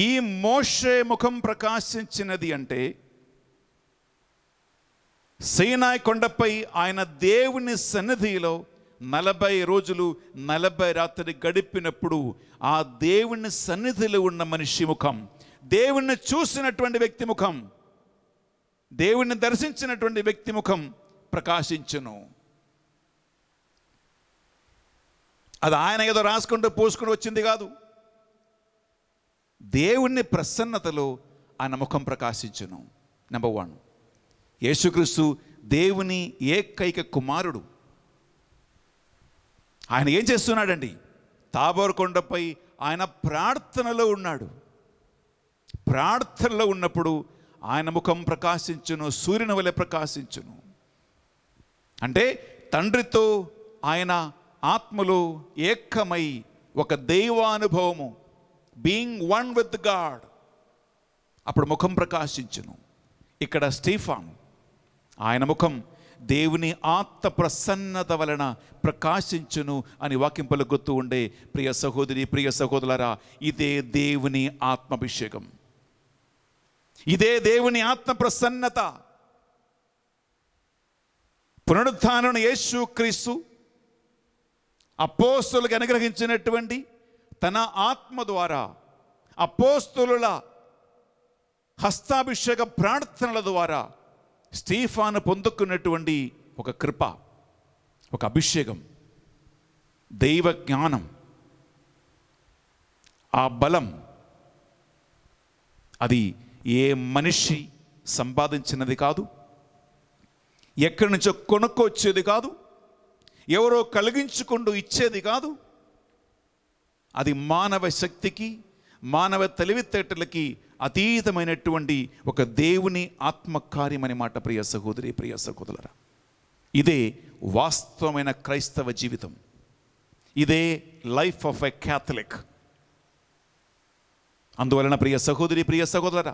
ఈ మోషే ముఖం ప్రకాశించినది అంటే సీనాయ్ కొండపై ఆయన దేవుని సన్నిధిలో నలభై రోజులు నలభై రాత్రి గడిపినప్పుడు ఆ దేవుని సన్నిధిలో ఉన్న మనిషి ముఖం దేవుణ్ణి చూసినటువంటి వ్యక్తి ముఖం దేవుణ్ణి దర్శించినటువంటి వ్యక్తి ముఖం ప్రకాశించును అది ఆయన ఏదో రాసుకుంటూ పోసుకుంటూ వచ్చింది కాదు దేవుణ్ణి ప్రసన్నతలో ఆయన ముఖం ప్రకాశించును నెంబర్ వన్ యేసుక్రీస్తు దేవుని ఏకైక కుమారుడు ఆయన ఏం చేస్తున్నాడండి తాబోర్కొండపై ఆయన ప్రార్థనలో ఉన్నాడు ప్రార్థనలో ఉన్నప్పుడు ఆయన ముఖం ప్రకాశించును సూర్యుని వలె ప్రకాశించును అంటే తండ్రితో ఆయన ఆత్మలో ఏకమై ఒక దైవానుభవము బీయింగ్ వన్ విత్ గాడ్ అప్పుడు ముఖం ప్రకాశించును ఇక్కడ స్టీఫాను ఆయన ముఖం దేవుని ఆత్మ ప్రసన్నత వలన ప్రకాశించును అని వాక్యం పలుకుతూ ఉండే ప్రియ సహోదరి ప్రియ సహోదరులరా ఇదే దేవుని ఆత్మాభిషేకం ఇదే దేవుని ఆత్మ ప్రసన్నత పునరుద్ధానం యేసు క్రీస్తు అపోస్తులకు అనుగ్రహించినటువంటి తన ఆత్మ ద్వారా అపోస్తుల హస్తాభిషేక ప్రార్థనల ద్వారా స్టీఫాను పొందుకున్నటువంటి ఒక కృప ఒక అభిషేకం దైవ జ్ఞానం ఆ బలం అది ఏ మనిషి సంపాదించినది కాదు ఎక్కడి నుంచో కొనుక్కొచ్చేది కాదు ఎవరో కలిగించుకుంటూ ఇచ్చేది కాదు అది మానవ శక్తికి మానవ తెలివితేటలకి అతీతమైనటువంటి ఒక దేవుని ఆత్మకార్యం అనే మాట ప్రియ సహోదరి ప్రియ సహోదరు ఇదే వాస్తవమైన క్రైస్తవ జీవితం ఇదే లైఫ్ ఆఫ్ ఎ క్యాథలిక్ అందువలన ప్రియ సహోదరి ప్రియ సహోదర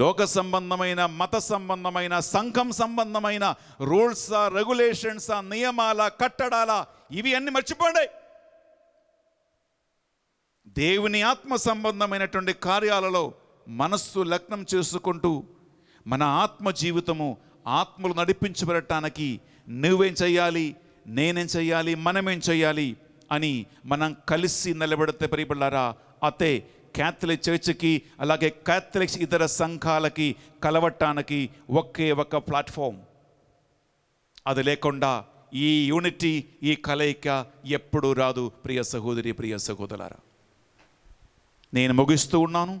లోక సంబంధమైన మత సంబంధమైన సంఘం సంబంధమైన రూల్సా రెగ్యులేషన్సా నియమాల కట్టడాల ఇవి అన్ని మర్చిపోండి దేవుని ఆత్మ సంబంధమైనటువంటి కార్యాలలో మనస్సు లగ్నం చేసుకుంటూ మన ఆత్మ జీవితము ఆత్మలు నడిపించబడటానికి నువ్వేం చేయాలి నేనేం చేయాలి మనమేం చేయాలి అని మనం కలిసి నిలబడితే పరిపడారా అతే క్యాథలిక్ చర్చ్కి అలాగే క్యాథలిక్స్ ఇతర సంఘాలకి కలవటానికి ఒకే ఒక ప్లాట్ఫామ్ అది లేకుండా ఈ యూనిటీ ఈ కలయిక ఎప్పుడూ రాదు ప్రియ సహోదరి ప్రియ సహోదరారా నేను ముగిస్తూ ఉన్నాను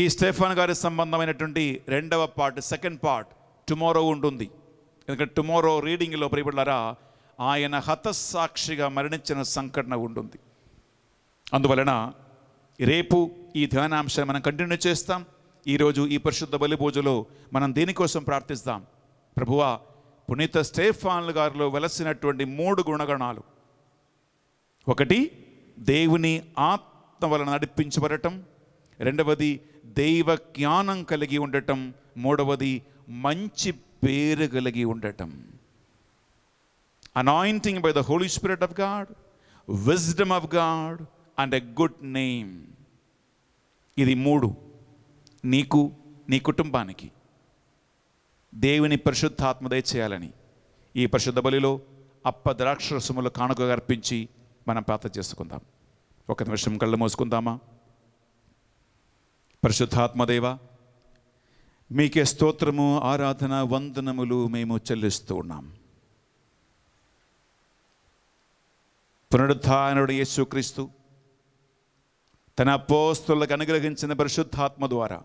ఈ స్టెఫాన్ గారి సంబంధమైనటువంటి రెండవ పార్ట్ సెకండ్ పార్ట్ టుమారో ఉంటుంది ఎందుకంటే టుమారో రీడింగ్లో ప్రియబడ్డారా ఆయన హతసాక్షిగా మరణించిన సంఘటన ఉంటుంది అందువలన రేపు ఈ ధ్యానాంశాన్ని మనం కంటిన్యూ చేస్తాం ఈరోజు ఈ పరిశుద్ధ బలి పూజలో మనం దీనికోసం ప్రార్థిస్తాం ప్రభువా పునీత స్టేఫాన్ల గారిలో వెలసినటువంటి మూడు గుణగణాలు ఒకటి దేవుని ఆత్మ వలన నడిపించబడటం రెండవది దైవ జ్ఞానం కలిగి ఉండటం మూడవది మంచి పేరు కలిగి ఉండటం anointing by the Holy Spirit of God wisdom of God and a good name ఇది మూడు నీకు నీ కుటుంబానికి దేవుని పరిశుద్ధాత్మ దయచేయాలని ఈ పరిశుద్ధ బలిలో అప్ప ద్రాక్షరసములు కానుకగా అర్పించి మనం ప్రార్థన చేసుకుందాం ఒక నిమిషం కళ్ళు మోసుకుందామా పరిశుద్ధాత్మదేవ మీకే స్తోత్రము ఆరాధన వందనములు మేము చెల్లిస్తూ ఉన్నాం పునరుద్ధానుడు యేసుక్రీస్తు తన పోస్తులకు అనుగ్రహించిన పరిశుద్ధాత్మ ద్వారా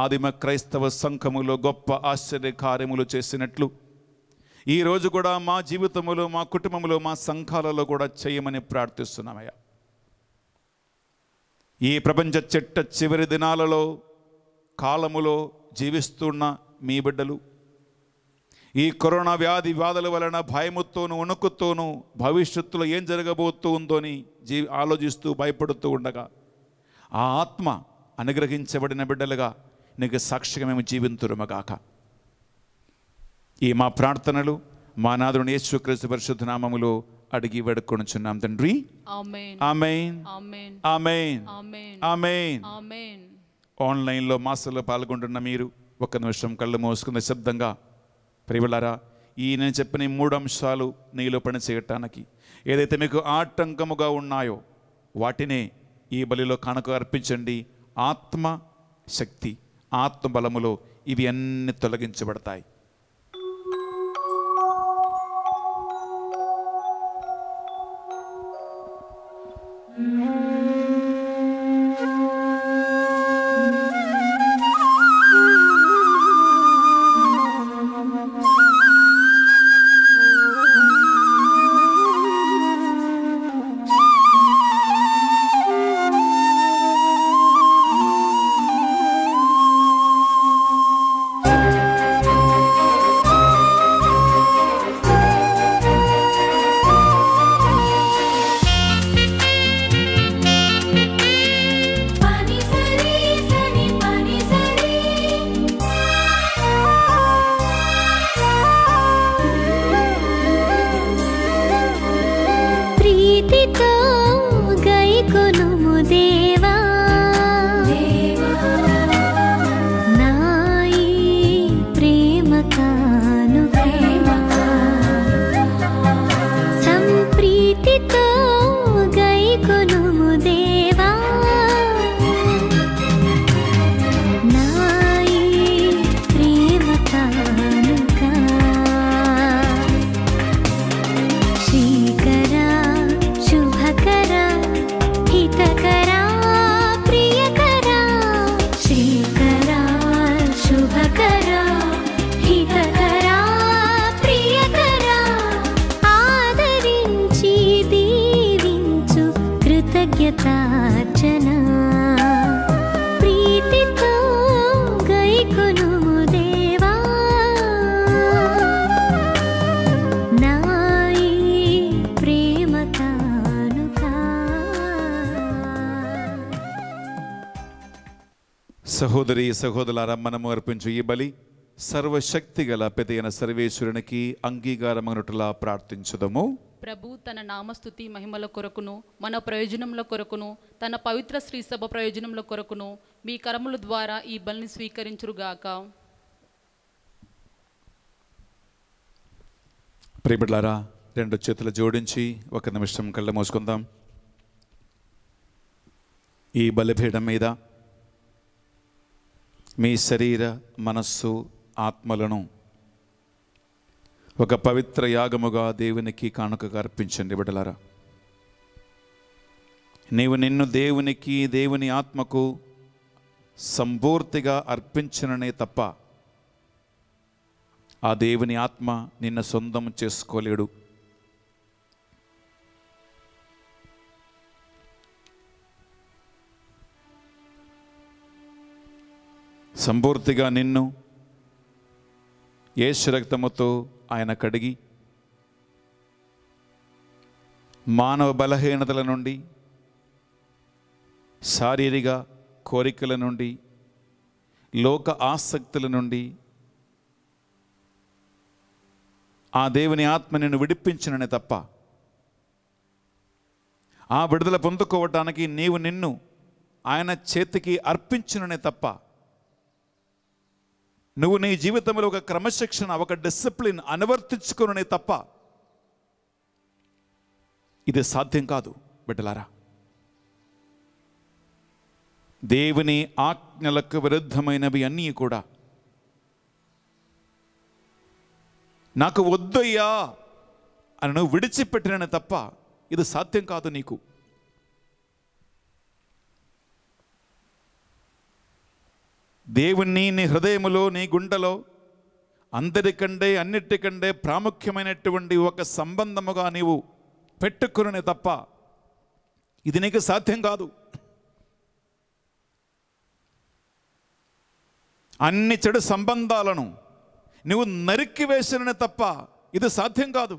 ఆదిమ క్రైస్తవ సంఘములో గొప్ప ఆశ్చర్య కార్యములు చేసినట్లు ఈరోజు కూడా మా జీవితంలో మా కుటుంబంలో మా సంఘాలలో కూడా చేయమని ప్రార్థిస్తున్నామయ్యా ఈ ప్రపంచ చెట్ట చివరి దినాలలో కాలములో జీవిస్తున్న మీ బిడ్డలు ఈ కరోనా వ్యాధి బాధల వలన భయముతోనూ ఉణుకుతోనూ భవిష్యత్తులో ఏం జరగబోతుందోని జీ ఆలోచిస్తూ భయపడుతూ ఉండగా ఆ ఆత్మ అనుగ్రహించబడిన బిడ్డలుగా నీకు సాక్షిగా మేము జీవింతురుమగాక ఈ మా ప్రార్థనలు మా నాదుని యేసుక్రీస్తు పరిశుద్ధనామములో అడిగి వేడుకొనుచున్నాం తండ్రి ఆన్లైన్లో మాస్టర్లో పాల్గొంటున్న మీరు ఒక నిమిషం కళ్ళు మోసుకున్న శబ్దంగా ప్రియులారా ఈ నేను చెప్పిన మూడు అంశాలు నీలో పని చేయటానికి ఏదైతే మీకు ఆటంకముగా ఉన్నాయో వాటినే ఈ బలిలో కానుక అర్పించండి ఆత్మ శక్తి ఆత్మబలములో ఇవి అన్ని తొలగించబడతాయి సహోదరులారా మనము అర్పించు ఈ బలి సర్వశక్తి గల పెదైన సర్వేశ్వరునికి అంగీకారమనుటలా ప్రార్థించదము ప్రభు తన నామస్థుతి మహిమల కొరకును మన ప్రయోజనముల కొరకును తన పవిత్ర శ్రీ సభ ప్రయోజనముల కొరకును మీ కరముల ద్వారా ఈ బలిని స్వీకరించురుగాక ప్రియబిడ్లారా రెండు చేతులు జోడించి ఒక నిమిషం కళ్ళ మోసుకుందాం ఈ బలిపీఠం మీద మీ శరీర మనస్సు ఆత్మలను ఒక పవిత్ర యాగముగా దేవునికి కానుకగా అర్పించండి బిడ్డలారా నీవు నిన్ను దేవునికి దేవుని ఆత్మకు సంపూర్తిగా అర్పించననే తప్ప ఆ దేవుని ఆత్మ నిన్ను సొంతం చేసుకోలేడు సంపూర్తిగా నిన్ను ఏసు రక్తముతో ఆయన కడిగి మానవ బలహీనతల నుండి శారీరక కోరికల నుండి లోక ఆసక్తుల నుండి ఆ దేవుని ఆత్మ నిన్ను విడిపించిననే తప్ప ఆ విడుదల పొందుకోవటానికి నీవు నిన్ను ఆయన చేతికి అర్పించిననే తప్ప నువ్వు నీ జీవితంలో ఒక క్రమశిక్షణ ఒక డిసిప్లిన్ అనువర్తించుకునే తప్ప ఇది సాధ్యం కాదు బిడ్డలారా దేవుని ఆజ్ఞలకు విరుద్ధమైనవి అన్నీ కూడా నాకు వద్దయ్యా అని నువ్వు విడిచిపెట్టిన తప్ప ఇది సాధ్యం కాదు నీకు దేవుణ్ణి నీ హృదయములో నీ గుండెలో అందరికంటే అన్నిటికంటే ప్రాముఖ్యమైనటువంటి ఒక సంబంధముగా నీవు పెట్టుకుని తప్ప ఇది నీకు సాధ్యం కాదు అన్ని చెడు సంబంధాలను నువ్వు నరికి వేసిన తప్ప ఇది సాధ్యం కాదు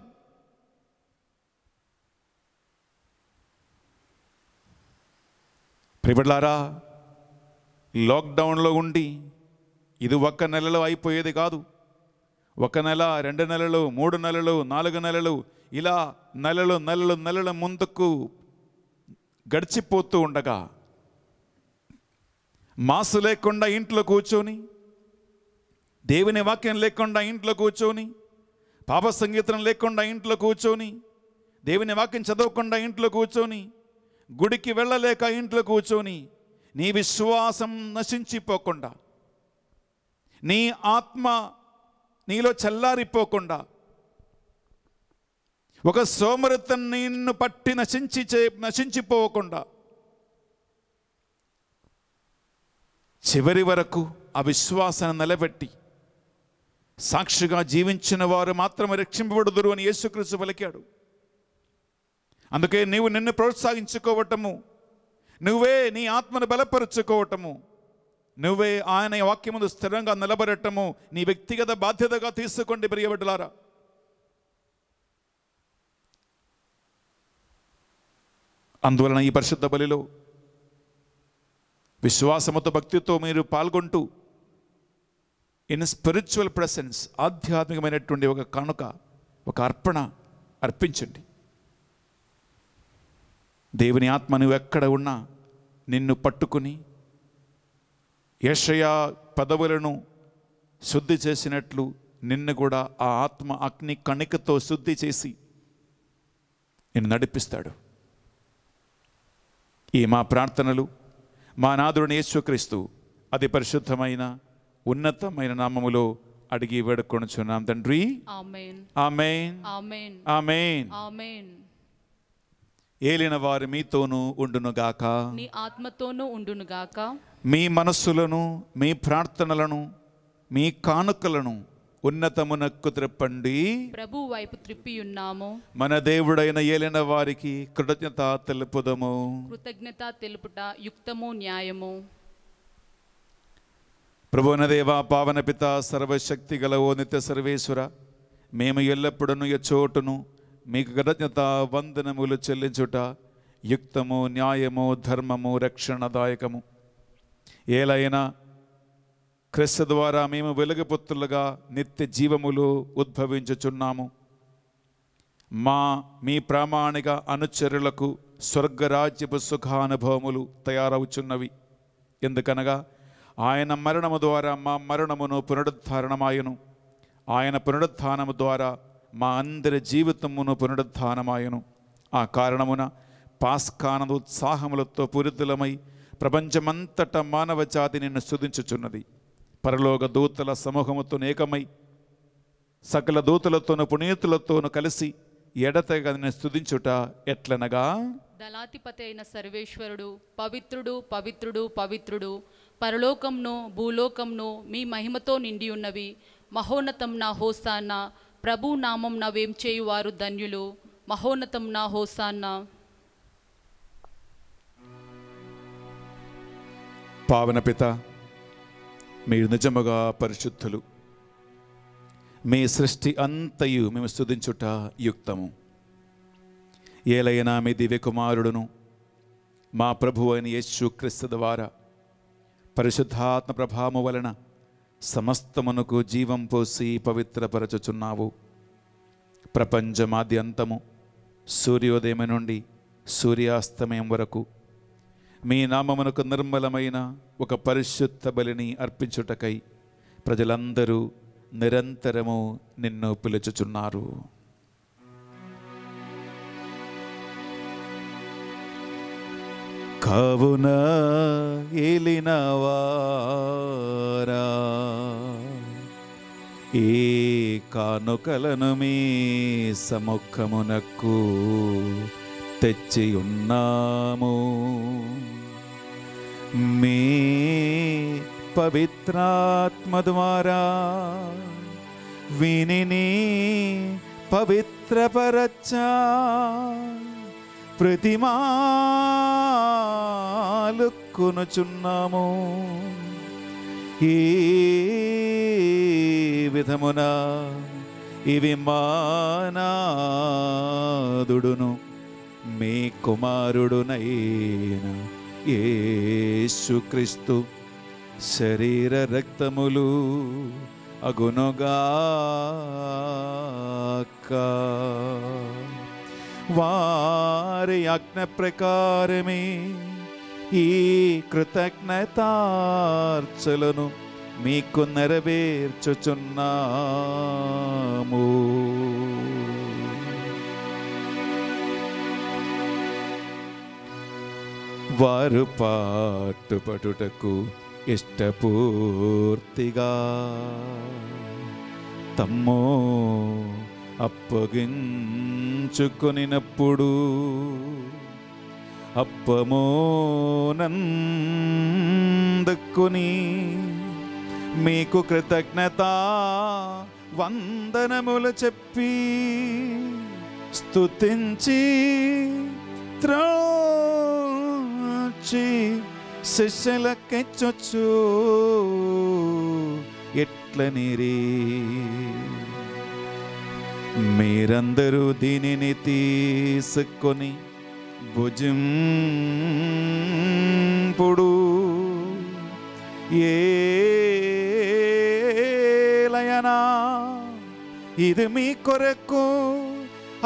ప్రిబిడ్లారా లాక్డౌన్లో ఉండి ఇది ఒక్క నెలలో అయిపోయేది కాదు ఒక నెల రెండు నెలలు మూడు నెలలు నాలుగు నెలలు ఇలా నెలలు నెలలు నెలల ముందుకు గడిచిపోతూ ఉండగా మాసు లేకుండా ఇంట్లో కూర్చొని దేవుని వాక్యం లేకుండా ఇంట్లో కూర్చొని పాప సంగీతం లేకుండా ఇంట్లో కూర్చొని దేవుని వాక్యం చదవకుండా ఇంట్లో కూర్చొని గుడికి వెళ్ళలేక ఇంట్లో కూర్చొని నీ విశ్వాసం నశించిపోకుండా నీ ఆత్మ నీలో చల్లారిపోకుండా ఒక సోమరితం నిన్ను పట్టి నశించి చే నశించిపోకుండా చివరి వరకు ఆ విశ్వాసాన్ని నిలబెట్టి సాక్షిగా జీవించిన వారు మాత్రమే రక్షింపబడుదురు అని యేసుక్రీస్తు పలికాడు అందుకే నీవు నిన్ను ప్రోత్సహించుకోవటము నువ్వే నీ ఆత్మను బలపరుచుకోవటము నువ్వే ఆయన వాక్యమును స్థిరంగా నిలబడటము నీ వ్యక్తిగత బాధ్యతగా తీసుకోండి ప్రియబడ్డలారా అందువలన ఈ పరిశుద్ధ బలిలో విశ్వాసముతో భక్తితో మీరు పాల్గొంటూ ఇన్ స్పిరిచువల్ ప్రెసెన్స్ ఆధ్యాత్మికమైనటువంటి ఒక కానుక ఒక అర్పణ అర్పించండి దేవుని ఆత్మ నువ్వు ఎక్కడ ఉన్నా నిన్ను పట్టుకుని ఏషయా పదవులను శుద్ధి చేసినట్లు నిన్ను కూడా ఆ ఆత్మ అగ్ని కణికతో శుద్ధి చేసి నిన్ను నడిపిస్తాడు ఈ మా ప్రార్థనలు మా నాదుడిని యేసుక్రీస్తు అతి పరిశుద్ధమైన ఉన్నతమైన నామములో అడిగి వేడుకొనుచున్నాం తండ్రి ఆమెన్ ఏలిన వారి మీతోనూ ఉండునుగాక నీ ఆత్మతోనూ ఉండునుగాక మీ మనస్సులను మీ ప్రార్థనలను మీ కానుకలను ఉన్నతమునక్కు త్రిప్పండి ప్రభు వైపు త్రిప్పి ఉన్నాము మన దేవుడైన ఏలిన వారికి కృతజ్ఞత తెలుపుదము కృతజ్ఞత తెలుపుట యుక్తము న్యాయము ప్రభువన దేవ పావన పిత సర్వశక్తి గలవో నిత్య సర్వేశ్వర మేము ఎల్లప్పుడూ ఎచ్చోటును చోటును మీకు కృతజ్ఞత వందనములు చెల్లించుట యుక్తము న్యాయము ధర్మము రక్షణదాయకము ఏలైనా క్రిస్తు ద్వారా మేము వెలుగుపుత్రులుగా నిత్య జీవములు ఉద్భవించుచున్నాము మా మీ ప్రామాణిక అనుచరులకు స్వర్గరాజ్యపు సుఖానుభవములు తయారవుచున్నవి ఎందుకనగా ఆయన మరణము ద్వారా మా మరణమును పునరుద్ధారణమాయను ఆయన పునరుద్ధానము ద్వారా మా అందరి జీవితమును పునరుద్ధానమాయను ఆ కారణమున ఉత్సాహములతో పూరితులమై ప్రపంచమంతట మానవ జాతి నిన్ను స్థుతించుచున్నది పరలోక దూతల సమూహముతో ఏకమై సకల దూతలతోను పునీతులతోను కలిసి ఎడతగా నిన్ను స్థుతించుట ఎట్లనగా దళాధిపతి అయిన సర్వేశ్వరుడు పవిత్రుడు పవిత్రుడు పవిత్రుడు పరలోకంను భూలోకంను మీ మహిమతో నిండి ఉన్నవి మహోన్నతం నా హోసానా ప్రభు నామం నవేం చేయువారు ధన్యులు మహోన్నతం నా హోసాన్న పావన పిత మీరు నిజముగా పరిశుద్ధులు మీ సృష్టి అంతయు మేము స్థుతించుట యుక్తము ఏలైనా మీ దివ్యకుమారుడును మా ప్రభు అయిన యేసు క్రీస్తు ద్వారా పరిశుద్ధాత్మ ప్రభావము వలన సమస్తమునకు జీవం పోసి పవిత్రపరచుచున్నావు ప్రపంచమాద్యంతము సూర్యోదయం నుండి సూర్యాస్తమయం వరకు మీ నామమునకు నిర్మలమైన ఒక పరిశుద్ధ బలిని అర్పించుటకై ప్రజలందరూ నిరంతరము నిన్ను పిలుచుచున్నారు కవున ఏలినవారా ఏ కానుకలను మీ సముఖమునకు తెచ్చి ఉన్నాము మీ పవిత్రాత్మ ద్వారా వినిని పవిత్రపరచా ప్రతిమాలుక్కునుచున్నాము ఈ విధమున ఇవి మానాదుడును మీ కుమారుడునైనా ఏసుక్రీస్తు శరీర రక్తములు కా వారి అగ్న ప్రకారమే ఈ కృతజ్ఞతార్చలను మీకు నెరవేర్చుచున్నాము వారు పాటుపటుటకు ఇష్టపూర్తిగా తమ్మో అప్పగించుకొనినప్పుడు అప్పమోనందుకుని మీకు కృతజ్ఞత వందనములు చెప్పి స్తుతించి త్రోచి శిష్యులకెచ్చొచ్చు ఎట్లనిరీ మీరందరూ దీనిని తీసుకొని భుజం పొడు ఏలయనా ഇത് മീ കൊരക്കു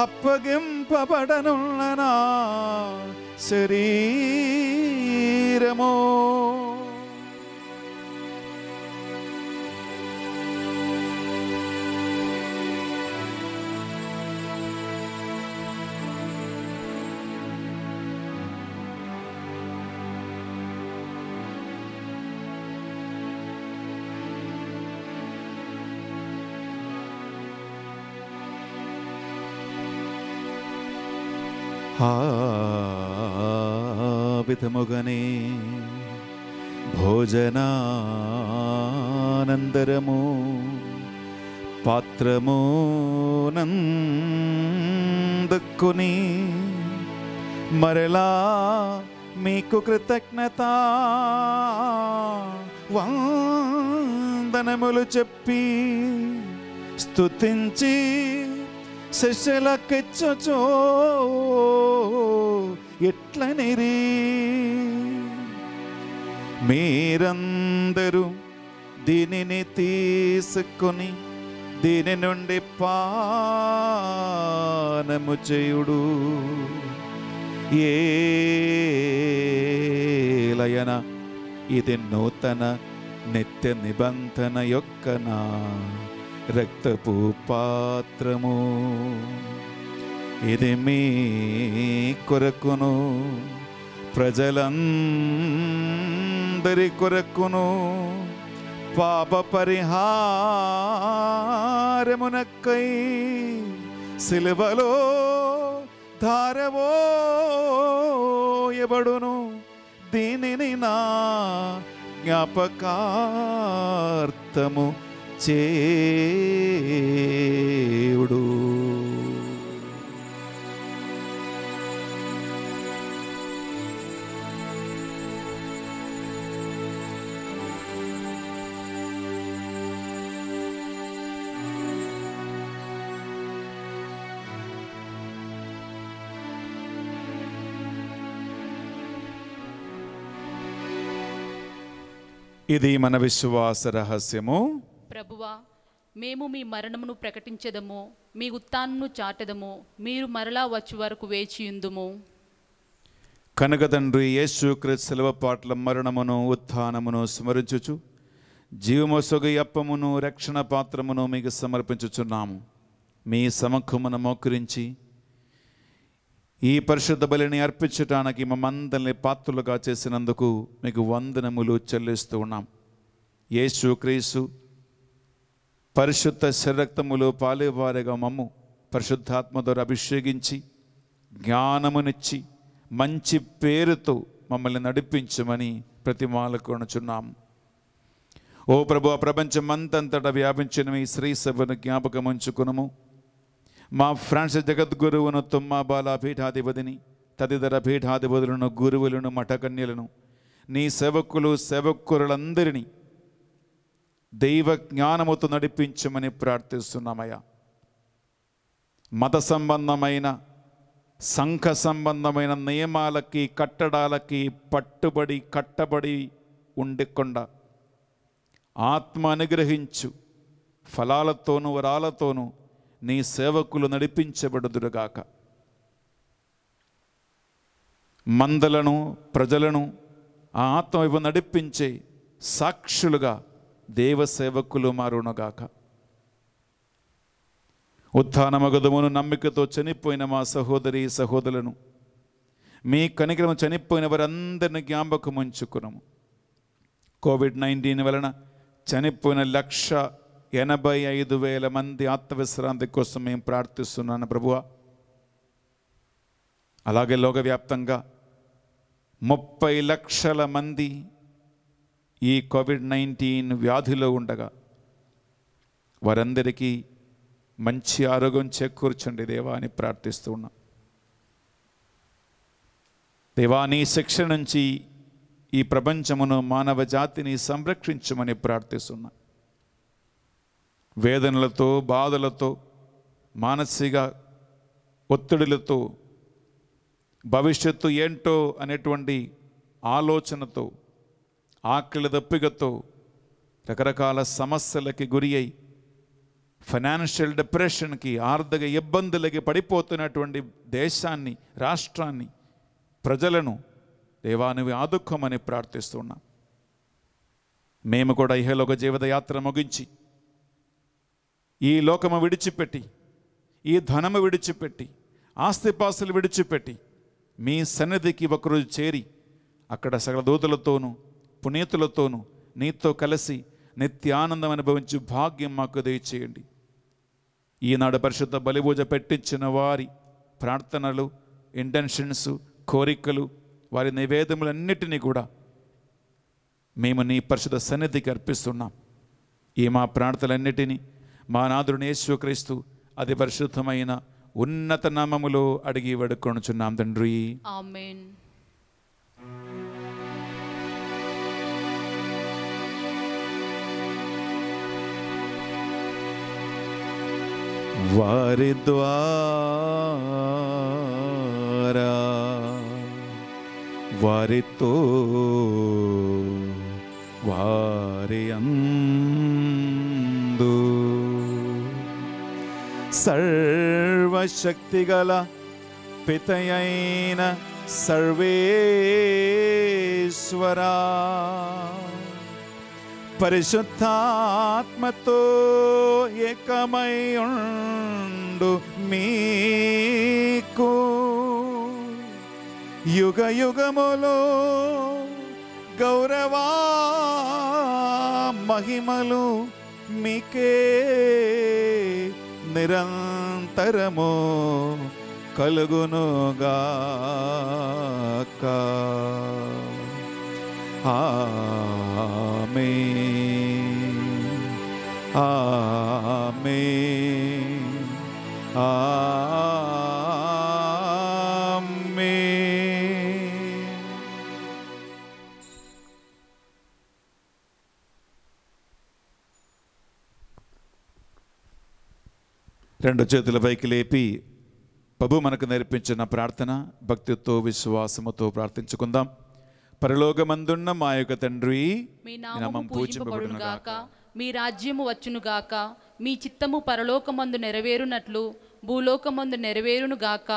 അപ്പകിംപടനുള്ള ശരീരമോ విధముగనే భోజనానందరము నందుకుని మరలా మీకు కృతజ్ఞత వందనములు చెప్పి స్తుతించి శశలకెచ్చచో ఎట్లనిరి మీరందరూ దీనిని తీసుకొని దీని నుండి పానము చేయుడు ఏలయన ఇది నూతన నిత్య నిబంధన యొక్క నా రక్తపు పాత్రము ఇది మీ కొరకును ప్రజలందరి కొరకును పాప పరిహారమునక్కై సిలువలో ధారవో ఎవడును దీనిని నా జ్ఞాపకార్థము చేయుడు ఇది మన విశ్వాస రహస్యము ప్రభువా మేము మీ మరణమును ప్రకటించదము మీ ఉత్తానమును చాటదము మీరు మరలా వచ్చే వరకు వేచియుందుము కనుక తండ్రి యేసుక్రీస్తు సెలవ పాటల మరణమును ఉత్థానమును స్మరించుచు జీవమొసగు అప్పమును రక్షణ పాత్రమును మీకు సమర్పించుచున్నాము మీ సమక్షమును మోకరించి ఈ పరిశుద్ధ బలిని అర్పించటానికి మమ్మందరిని పాత్రలుగా చేసినందుకు మీకు వందనములు చెల్లిస్తూ ఉన్నాం యేసుక్రీస్తు పరిశుద్ధ శరక్తములో పాలేవారిగా మమ్ము పరిశుద్ధాత్మ ద్వారా అభిషేకించి జ్ఞానమునిచ్చి మంచి పేరుతో మమ్మల్ని నడిపించమని ప్రతి కొనుచున్నాము ఓ ప్రభు ఆ ప్రపంచమంతంతటా వ్యాపించిన ఈ శ్రీ సభను జ్ఞాపకం ఉంచుకునము మా ఫ్రాన్స్ జగద్గురువును తుమ్మాబాల పీఠాధిపతిని తదితర పీఠాధిపతులను గురువులను మఠకన్యలను నీ సేవకులు సేవకురులందరినీ దైవ జ్ఞానముతో నడిపించమని ప్రార్థిస్తున్నామయ్యా మత సంబంధమైన సంఘ సంబంధమైన నియమాలకి కట్టడాలకి పట్టుబడి కట్టబడి ఉండకుండా ఆత్మ అనుగ్రహించు ఫలాలతోనూ వరాలతోనూ నీ సేవకులు నడిపించబడుదురుగాక మందలను ప్రజలను ఆ ఆత్మ ఇవ్వ నడిపించే సాక్షులుగా దేవ సేవకులు మారునగాక ఉత్థాన ఉత్థానమగదమును నమ్మికతో చనిపోయిన మా సహోదరి సహోదరులను మీ కనికరము చనిపోయిన వారందరిని జ్ఞాపకం ఉంచుకున్నాము కోవిడ్ నైన్టీన్ వలన చనిపోయిన లక్ష ఎనభై ఐదు వేల మంది ఆత్మవిశ్రాంతి కోసం మేము ప్రార్థిస్తున్నాను ప్రభువ అలాగే లోకవ్యాప్తంగా ముప్పై లక్షల మంది ఈ కోవిడ్ నైన్టీన్ వ్యాధిలో ఉండగా వారందరికీ మంచి ఆరోగ్యం చేకూర్చండి దేవా అని ప్రార్థిస్తూ ఉన్నాం దేవా నీ శిక్ష నుంచి ఈ ప్రపంచమును మానవ జాతిని సంరక్షించమని ప్రార్థిస్తున్నా వేదనలతో బాధలతో మానసిక ఒత్తిడులతో భవిష్యత్తు ఏంటో అనేటువంటి ఆలోచనతో ఆకలి దప్పికతో రకరకాల సమస్యలకి గురి అయి ఫైనాన్షియల్ డిప్రెషన్కి ఆర్థిక ఇబ్బందులకి పడిపోతున్నటువంటి దేశాన్ని రాష్ట్రాన్ని ప్రజలను దేవానివి ఆదుఖమని ప్రార్థిస్తున్నాం మేము కూడా ఇహలోక జీవితయాత్ర ముగించి ఈ లోకము విడిచిపెట్టి ఈ ధనము విడిచిపెట్టి ఆస్తిపాస్తులు విడిచిపెట్టి మీ సన్నిధికి ఒకరోజు చేరి అక్కడ సగల దూతలతోనూ పునీతులతోనూ నీతో కలిసి నిత్యానందం అనుభవించి భాగ్యం మాకు దయచేయండి ఈనాడు పరిశుద్ధ బలిపూజ పెట్టించిన వారి ప్రార్థనలు ఇంటెన్షన్స్ కోరికలు వారి నివేదములన్నిటినీ కూడా మేము నీ పరిశుద్ధ సన్నిధికి అర్పిస్తున్నాం ఈ మా ప్రార్థనలన్నిటినీ మా నాదుడిని యేసుక్రీస్తు అది పరిశుద్ధమైన ఉన్నత నామములో అడిగి వడుకొనుచున్నాం తండ్రి वारिद्वारा वारितो वारियन्दु सर्वशक्तिकला पितयैन सर्वेश्वरा పరిశుద్ధాత్మతో ఏకమై ఉండు మీకు యుగ యుగములో గౌరవా మహిమలు మీకే నిరంతరము కా రెండు చేతుల పైకి లేపి ప్రభు మనకు నేర్పించిన ప్రార్థన భక్తితో విశ్వాసముతో ప్రార్థించుకుందాం పరలోకమందున్న మా యొక్క తండ్రి మీ గాక మీ రాజ్యము వచ్చును గాక మీ చిత్తము పరలోకమందు నెరవేరునట్లు భూలోకమందు నెరవేరును గాక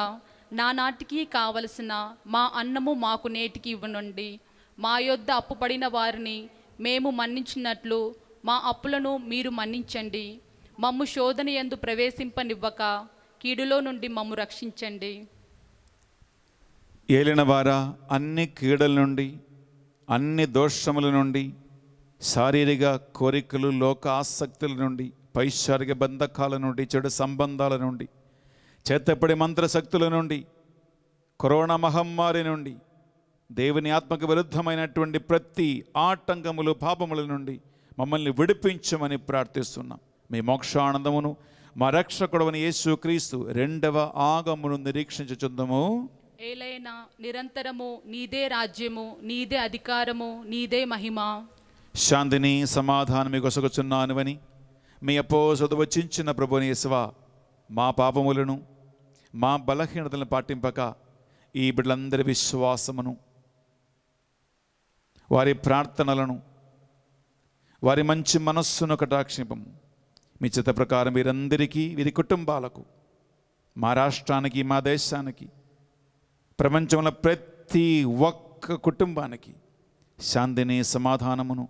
నానాటికి కావలసిన మా అన్నము మాకు నేటికి ఇవ్వనుండి మా యొద్ద అప్పుపడిన వారిని మేము మన్నించినట్లు మా అప్పులను మీరు మన్నించండి మమ్ము శోధన ఎందు ప్రవేశింపనివ్వక కీడులో నుండి మమ్ము రక్షించండి ఏలిన వారా అన్ని కీడల నుండి అన్ని దోషముల నుండి శారీరక కోరికలు లోక ఆసక్తుల నుండి పైశారిక బంధకాల నుండి చెడు సంబంధాల నుండి చేతపడి మంత్రశక్తుల నుండి కరోనా మహమ్మారి నుండి దేవుని ఆత్మకు విరుద్ధమైనటువంటి ప్రతి ఆటంకములు పాపముల నుండి మమ్మల్ని విడిపించమని ప్రార్థిస్తున్నాం మీ మోక్షానందమును మా రక్షకుడవని క్రీస్తు రెండవ ఆగమును నిరీక్షించుచుందము ఏలైనా నిరంతరము నీదే రాజ్యము నీదే అధికారము నీదే మహిమ శాంతిని సమాధానం అని మీ అప్పో ప్రభుని యశ్వ మా పాపములను మా బలహీనతలను పాటింపక ఈ బిడ్డలందరి విశ్వాసమును వారి ప్రార్థనలను వారి మంచి మనస్సును కటాక్షిపము మీ చిత్త ప్రకారం వీరందరికీ వీరి కుటుంబాలకు మా రాష్ట్రానికి మా దేశానికి ప్రపంచంలో ప్రతి ఒక్క కుటుంబానికి శాంతిని సమాధానమును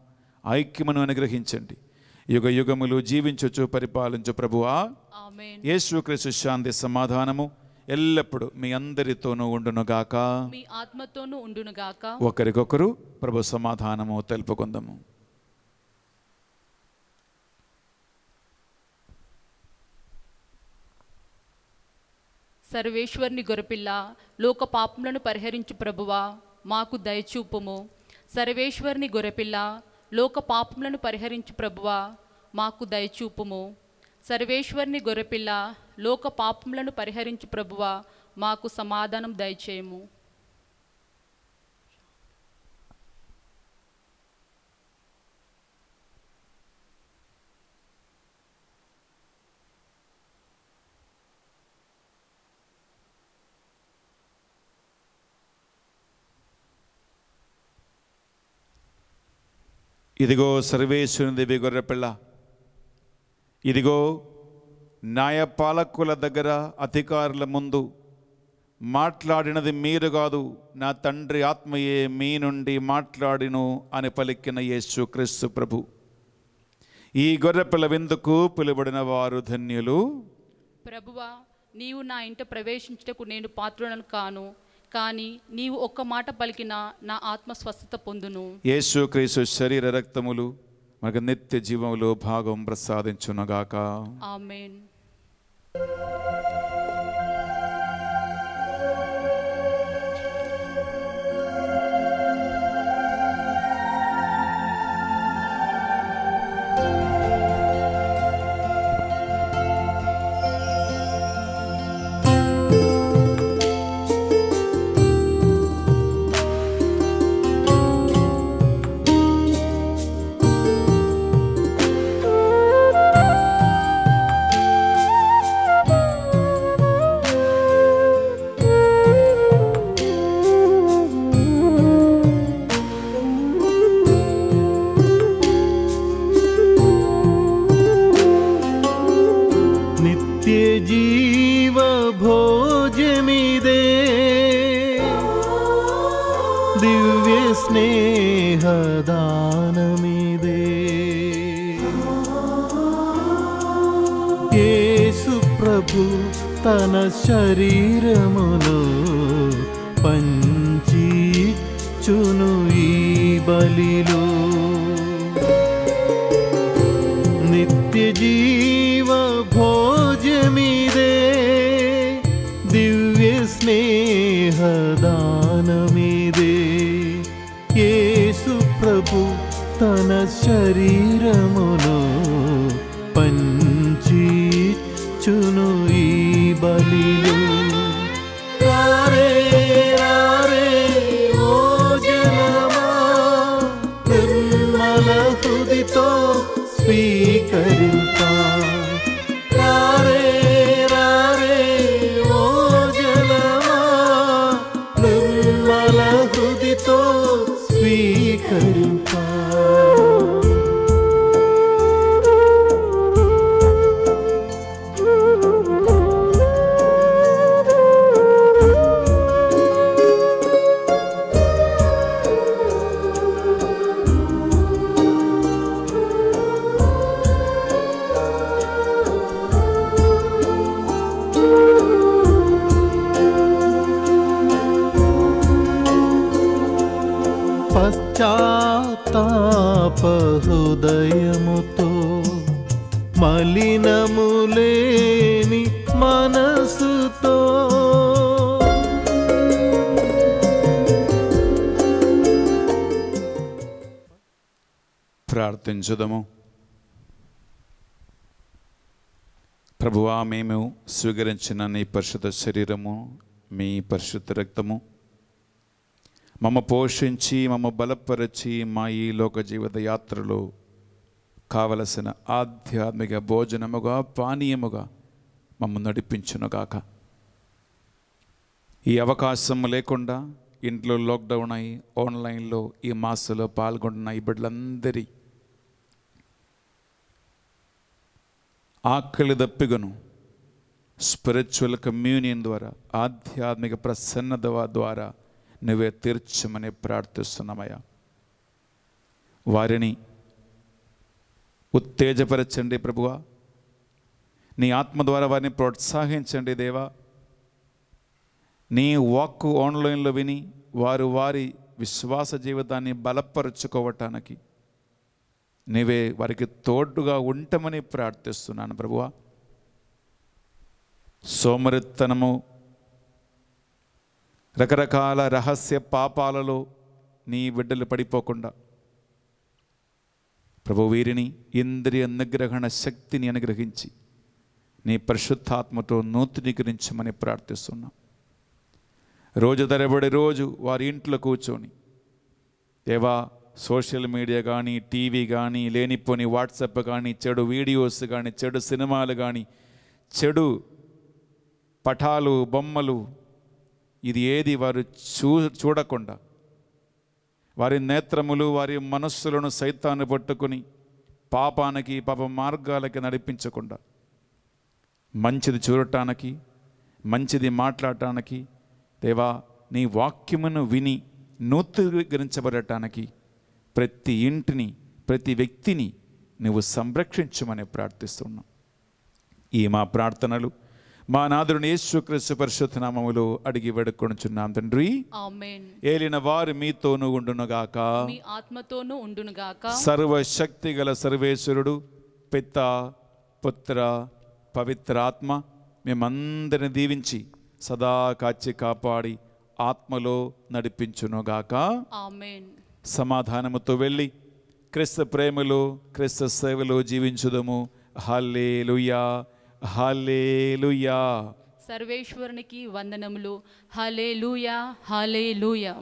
ఐక్యమును అనుగ్రహించండి యుగ యుగములు జీవించొచ్చు పరిపాలించు ప్రభువా యేసుక్రీస్తు శాంతి సమాధానము ఎల్లప్పుడూ మీ అందరితోనూ ఉండునుగాక మీ ఆత్మతోనూ ఉండునుగాక ఒకరికొకరు ప్రభు సమాధానము తెలుపుకుందాము సర్వేశ్వరుని గొరపిల్ల లోక పాపములను పరిహరించు ప్రభువా మాకు దయచూపుము సర్వేశ్వరుని గొరపిల్ల లోక పాపములను పరిహరించు ప్రభువా మాకు దయచూపుము సర్వేశ్వరుని గొరపిల్ల లోక పాపములను పరిహరించు ప్రభువా మాకు సమాధానం దయచేయము ఇదిగో సర్వేశ్వరుని దేవి గొర్రెపిల్ల ఇదిగో న్యాయపాలకుల దగ్గర అధికారుల ముందు మాట్లాడినది మీరు కాదు నా తండ్రి ఆత్మయే మీ నుండి మాట్లాడిను అని పలికిన యేసు క్రీస్తు ప్రభు ఈ గొర్రెపిల్ల విందుకు పిలువడిన వారు ధన్యులు ప్రభువా నీవు నా ఇంట ప్రవేశించటకు నేను పాత్రను కాను కానీ నీవు ఒక్క మాట పలికినా నా ఆత్మ స్వస్థత పొందును క్రీసు శరీర రక్తములు మనకు నిత్య జీవములో భాగం ప్రసాదించునగాక ఆమెన్ తన శరీరమును చెల్లించుదము ప్రభువా మేము స్వీకరించిన నీ పరిశుద్ధ శరీరము మీ పరిశుద్ధ రక్తము మమ్మ పోషించి మమ్మ బలపరచి మా ఈ లోక జీవిత యాత్రలో కావలసిన ఆధ్యాత్మిక భోజనముగా పానీయముగా మమ్మ నడిపించునుగాక ఈ అవకాశం లేకుండా ఇంట్లో లాక్డౌన్ అయి ఆన్లైన్లో ఈ మాసలో పాల్గొంటున్న ఈ బిడ్డలందరి ఆకలి దప్పిగను స్పిరిచువల్ కమ్యూనియన్ ద్వారా ఆధ్యాత్మిక ప్రసన్నత ద్వారా నువ్వే తీర్చమని ప్రార్థిస్తున్నామయ్యా వారిని ఉత్తేజపరచండి ప్రభువా నీ ఆత్మ ద్వారా వారిని ప్రోత్సాహించండి దేవా నీ వాక్కు ఆన్లైన్లో విని వారు వారి విశ్వాస జీవితాన్ని బలపరుచుకోవటానికి నీవే వారికి తోడుగా ఉంటమని ప్రార్థిస్తున్నాను ప్రభువా సోమరితనము రకరకాల రహస్య పాపాలలో నీ బిడ్డలు పడిపోకుండా ప్రభు వీరిని ఇంద్రియ నిగ్రహణ శక్తిని అనుగ్రహించి నీ పరిశుద్ధాత్మతో నూతనీకరించమని ప్రార్థిస్తున్నాం రోజు తరబడి రోజు వారి ఇంట్లో కూర్చొని దేవా సోషల్ మీడియా కానీ టీవీ కానీ లేనిపోని వాట్సాప్ కానీ చెడు వీడియోస్ కానీ చెడు సినిమాలు కానీ చెడు పటాలు బొమ్మలు ఇది ఏది వారు చూ చూడకుండా వారి నేత్రములు వారి మనస్సులను సైతాన్ని పట్టుకుని పాపానికి పాప మార్గాలకి నడిపించకుండా మంచిది చూడటానికి మంచిది మాట్లాడటానికి దేవా నీ వాక్యమును విని నూతీకరించబడటానికి ప్రతి ఇంటిని ప్రతి వ్యక్తిని నువ్వు సంరక్షించమని ప్రార్థిస్తున్నాం ఈ మా ప్రార్థనలు మా నాదుని యేసుక్రీస్తు పరిశుద్ధ నామములో అడిగి వేడుకొనుచున్నాం తండ్రి ఏలిన వారు మీతోనూ ఉండునుగాక ఆత్మతోనూ ఉండునుగాక సర్వశక్తి గల సర్వేశ్వరుడు పిత పుత్ర పవిత్రాత్మ మేమందరిని దీవించి సదా కాచి కాపాడి ఆత్మలో నడిపించునుగాక ఆమెన్ సమాధానముతో వెళ్ళి క్రిస్త ప్రేమలో క్రిస్త సేవలో జీవించుదము హల్లే లుయా హల్లే లుయా సర్వేశ్వరునికి వందనములు హలే లూయా హలే లూయా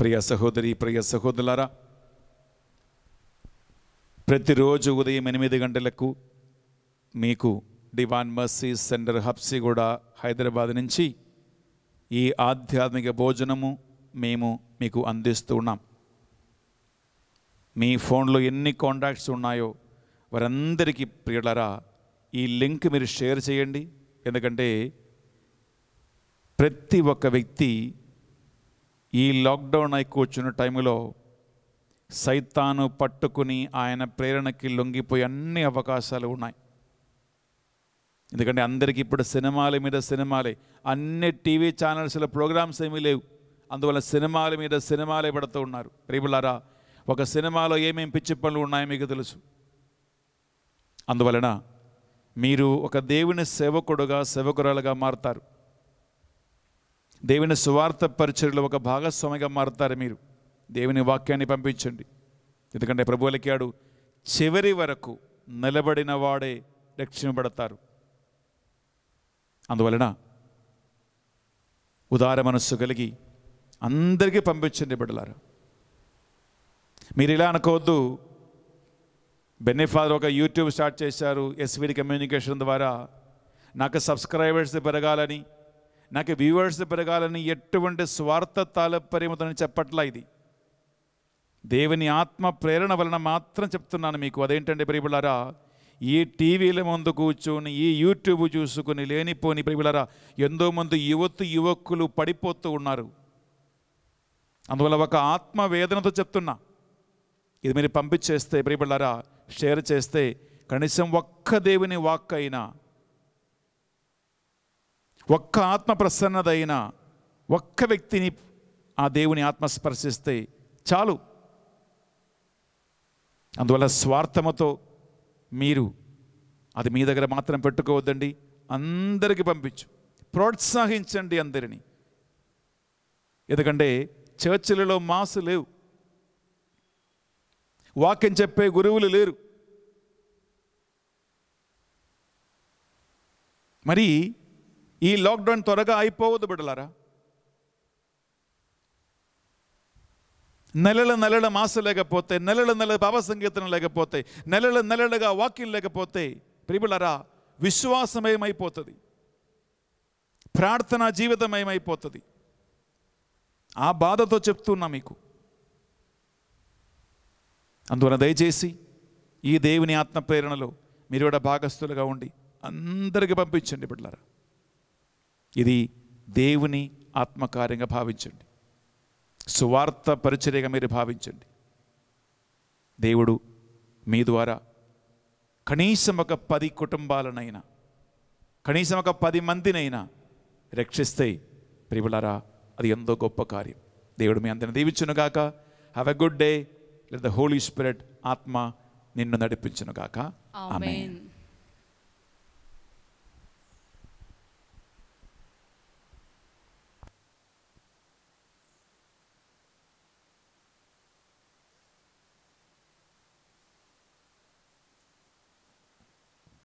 ప్రియ సహోదరి ప్రియ సహోదరులారా ప్రతిరోజు ఉదయం ఎనిమిది గంటలకు మీకు divine mercy centre Habsiguda Hyderabad నుంచి ఈ ఆధ్యాత్మిక భోజనము మేము మీకు అందిస్తూ ఉన్నాం మీ ఫోన్లో ఎన్ని కాంటాక్ట్స్ ఉన్నాయో వారందరికీ ప్రియులరా ఈ లింక్ మీరు షేర్ చేయండి ఎందుకంటే ప్రతి ఒక్క వ్యక్తి ఈ లాక్డౌన్ అయి కూర్చున్న టైంలో సైతాను పట్టుకుని ఆయన ప్రేరణకి లొంగిపోయి అన్ని అవకాశాలు ఉన్నాయి ఎందుకంటే అందరికీ ఇప్పుడు సినిమాల మీద సినిమాలే అన్ని టీవీ ఛానల్స్లో ప్రోగ్రామ్స్ ఏమీ లేవు అందువల్ల సినిమాల మీద సినిమాలే పడుతూ ఉన్నారు రేపులారా ఒక సినిమాలో ఏమేమి పిచ్చి పనులు ఉన్నాయో మీకు తెలుసు అందువలన మీరు ఒక దేవుని సేవకుడుగా సేవకురాలుగా మారుతారు దేవుని సువార్త పరిచయలో ఒక భాగస్వామిగా మారుతారు మీరు దేవుని వాక్యాన్ని పంపించండి ఎందుకంటే ప్రభు ఆడు చివరి వరకు నిలబడిన వాడే రక్షింపబడతారు అందువలన ఉదార మనస్సు కలిగి అందరికీ పంపించండి బిడ్డలారా మీరు ఇలా అనుకోవద్దు బెన్నీ ఫాదర్ ఒక యూట్యూబ్ స్టార్ట్ చేశారు ఎస్వీడి కమ్యూనికేషన్ ద్వారా నాకు సబ్స్క్రైబర్స్ పెరగాలని నాకు వ్యూవర్స్ పెరగాలని ఎటువంటి స్వార్థ తాలపరిమితని చెప్పట్లా ఇది దేవుని ఆత్మ ప్రేరణ వలన మాత్రం చెప్తున్నాను మీకు అదేంటంటే ప్రియులారా ఈ టీవీల ముందు కూర్చొని ఈ యూట్యూబ్ చూసుకుని లేనిపోని ప్రియులారా ఎంతో మంది యువత యువకులు పడిపోతూ ఉన్నారు అందువల్ల ఒక ఆత్మ వేదనతో చెప్తున్నా ఇది మీరు పంపించేస్తే ప్రియబిళ్ళారా షేర్ చేస్తే కనీసం ఒక్క దేవుని వాక్ అయినా ఒక్క ఆత్మ ప్రసన్నదైన ఒక్క వ్యక్తిని ఆ దేవుని ఆత్మ స్పర్శిస్తే చాలు అందువల్ల స్వార్థముతో మీరు అది మీ దగ్గర మాత్రం పెట్టుకోవద్దండి అందరికీ పంపించు ప్రోత్సహించండి అందరినీ ఎందుకంటే చర్చిలలో మాసు లేవు వాక్యం చెప్పే గురువులు లేరు మరి ఈ లాక్డౌన్ త్వరగా అయిపోవద్దు బిడలారా నెలల నెలల మాసం లేకపోతే నెలల నెల భావ సంగీతం లేకపోతే నెలల నెలలుగా వాక్యం లేకపోతే ప్రిబులరా విశ్వాసమయమైపోతుంది ప్రార్థన ప్రార్థనా ఆ బాధతో చెప్తున్నా మీకు అందువలన దయచేసి ఈ దేవుని ఆత్మ ప్రేరణలో మీరు కూడా భాగస్థులుగా ఉండి అందరికీ పంపించండి బిడ్డలారా ఇది దేవుని ఆత్మకార్యంగా భావించండి సువార్త పరిచర్యగా మీరు భావించండి దేవుడు మీ ద్వారా కనీసం ఒక పది కుటుంబాలనైనా కనీసం ఒక పది మందినైనా రక్షిస్తే ప్రియులారా అది ఎంతో గొప్ప కార్యం దేవుడు మీ అందరిని దీవించునుగాక have a good day Let the Holy Spirit, Atma, నిన్ను నడిపించును గాక ఆమెన్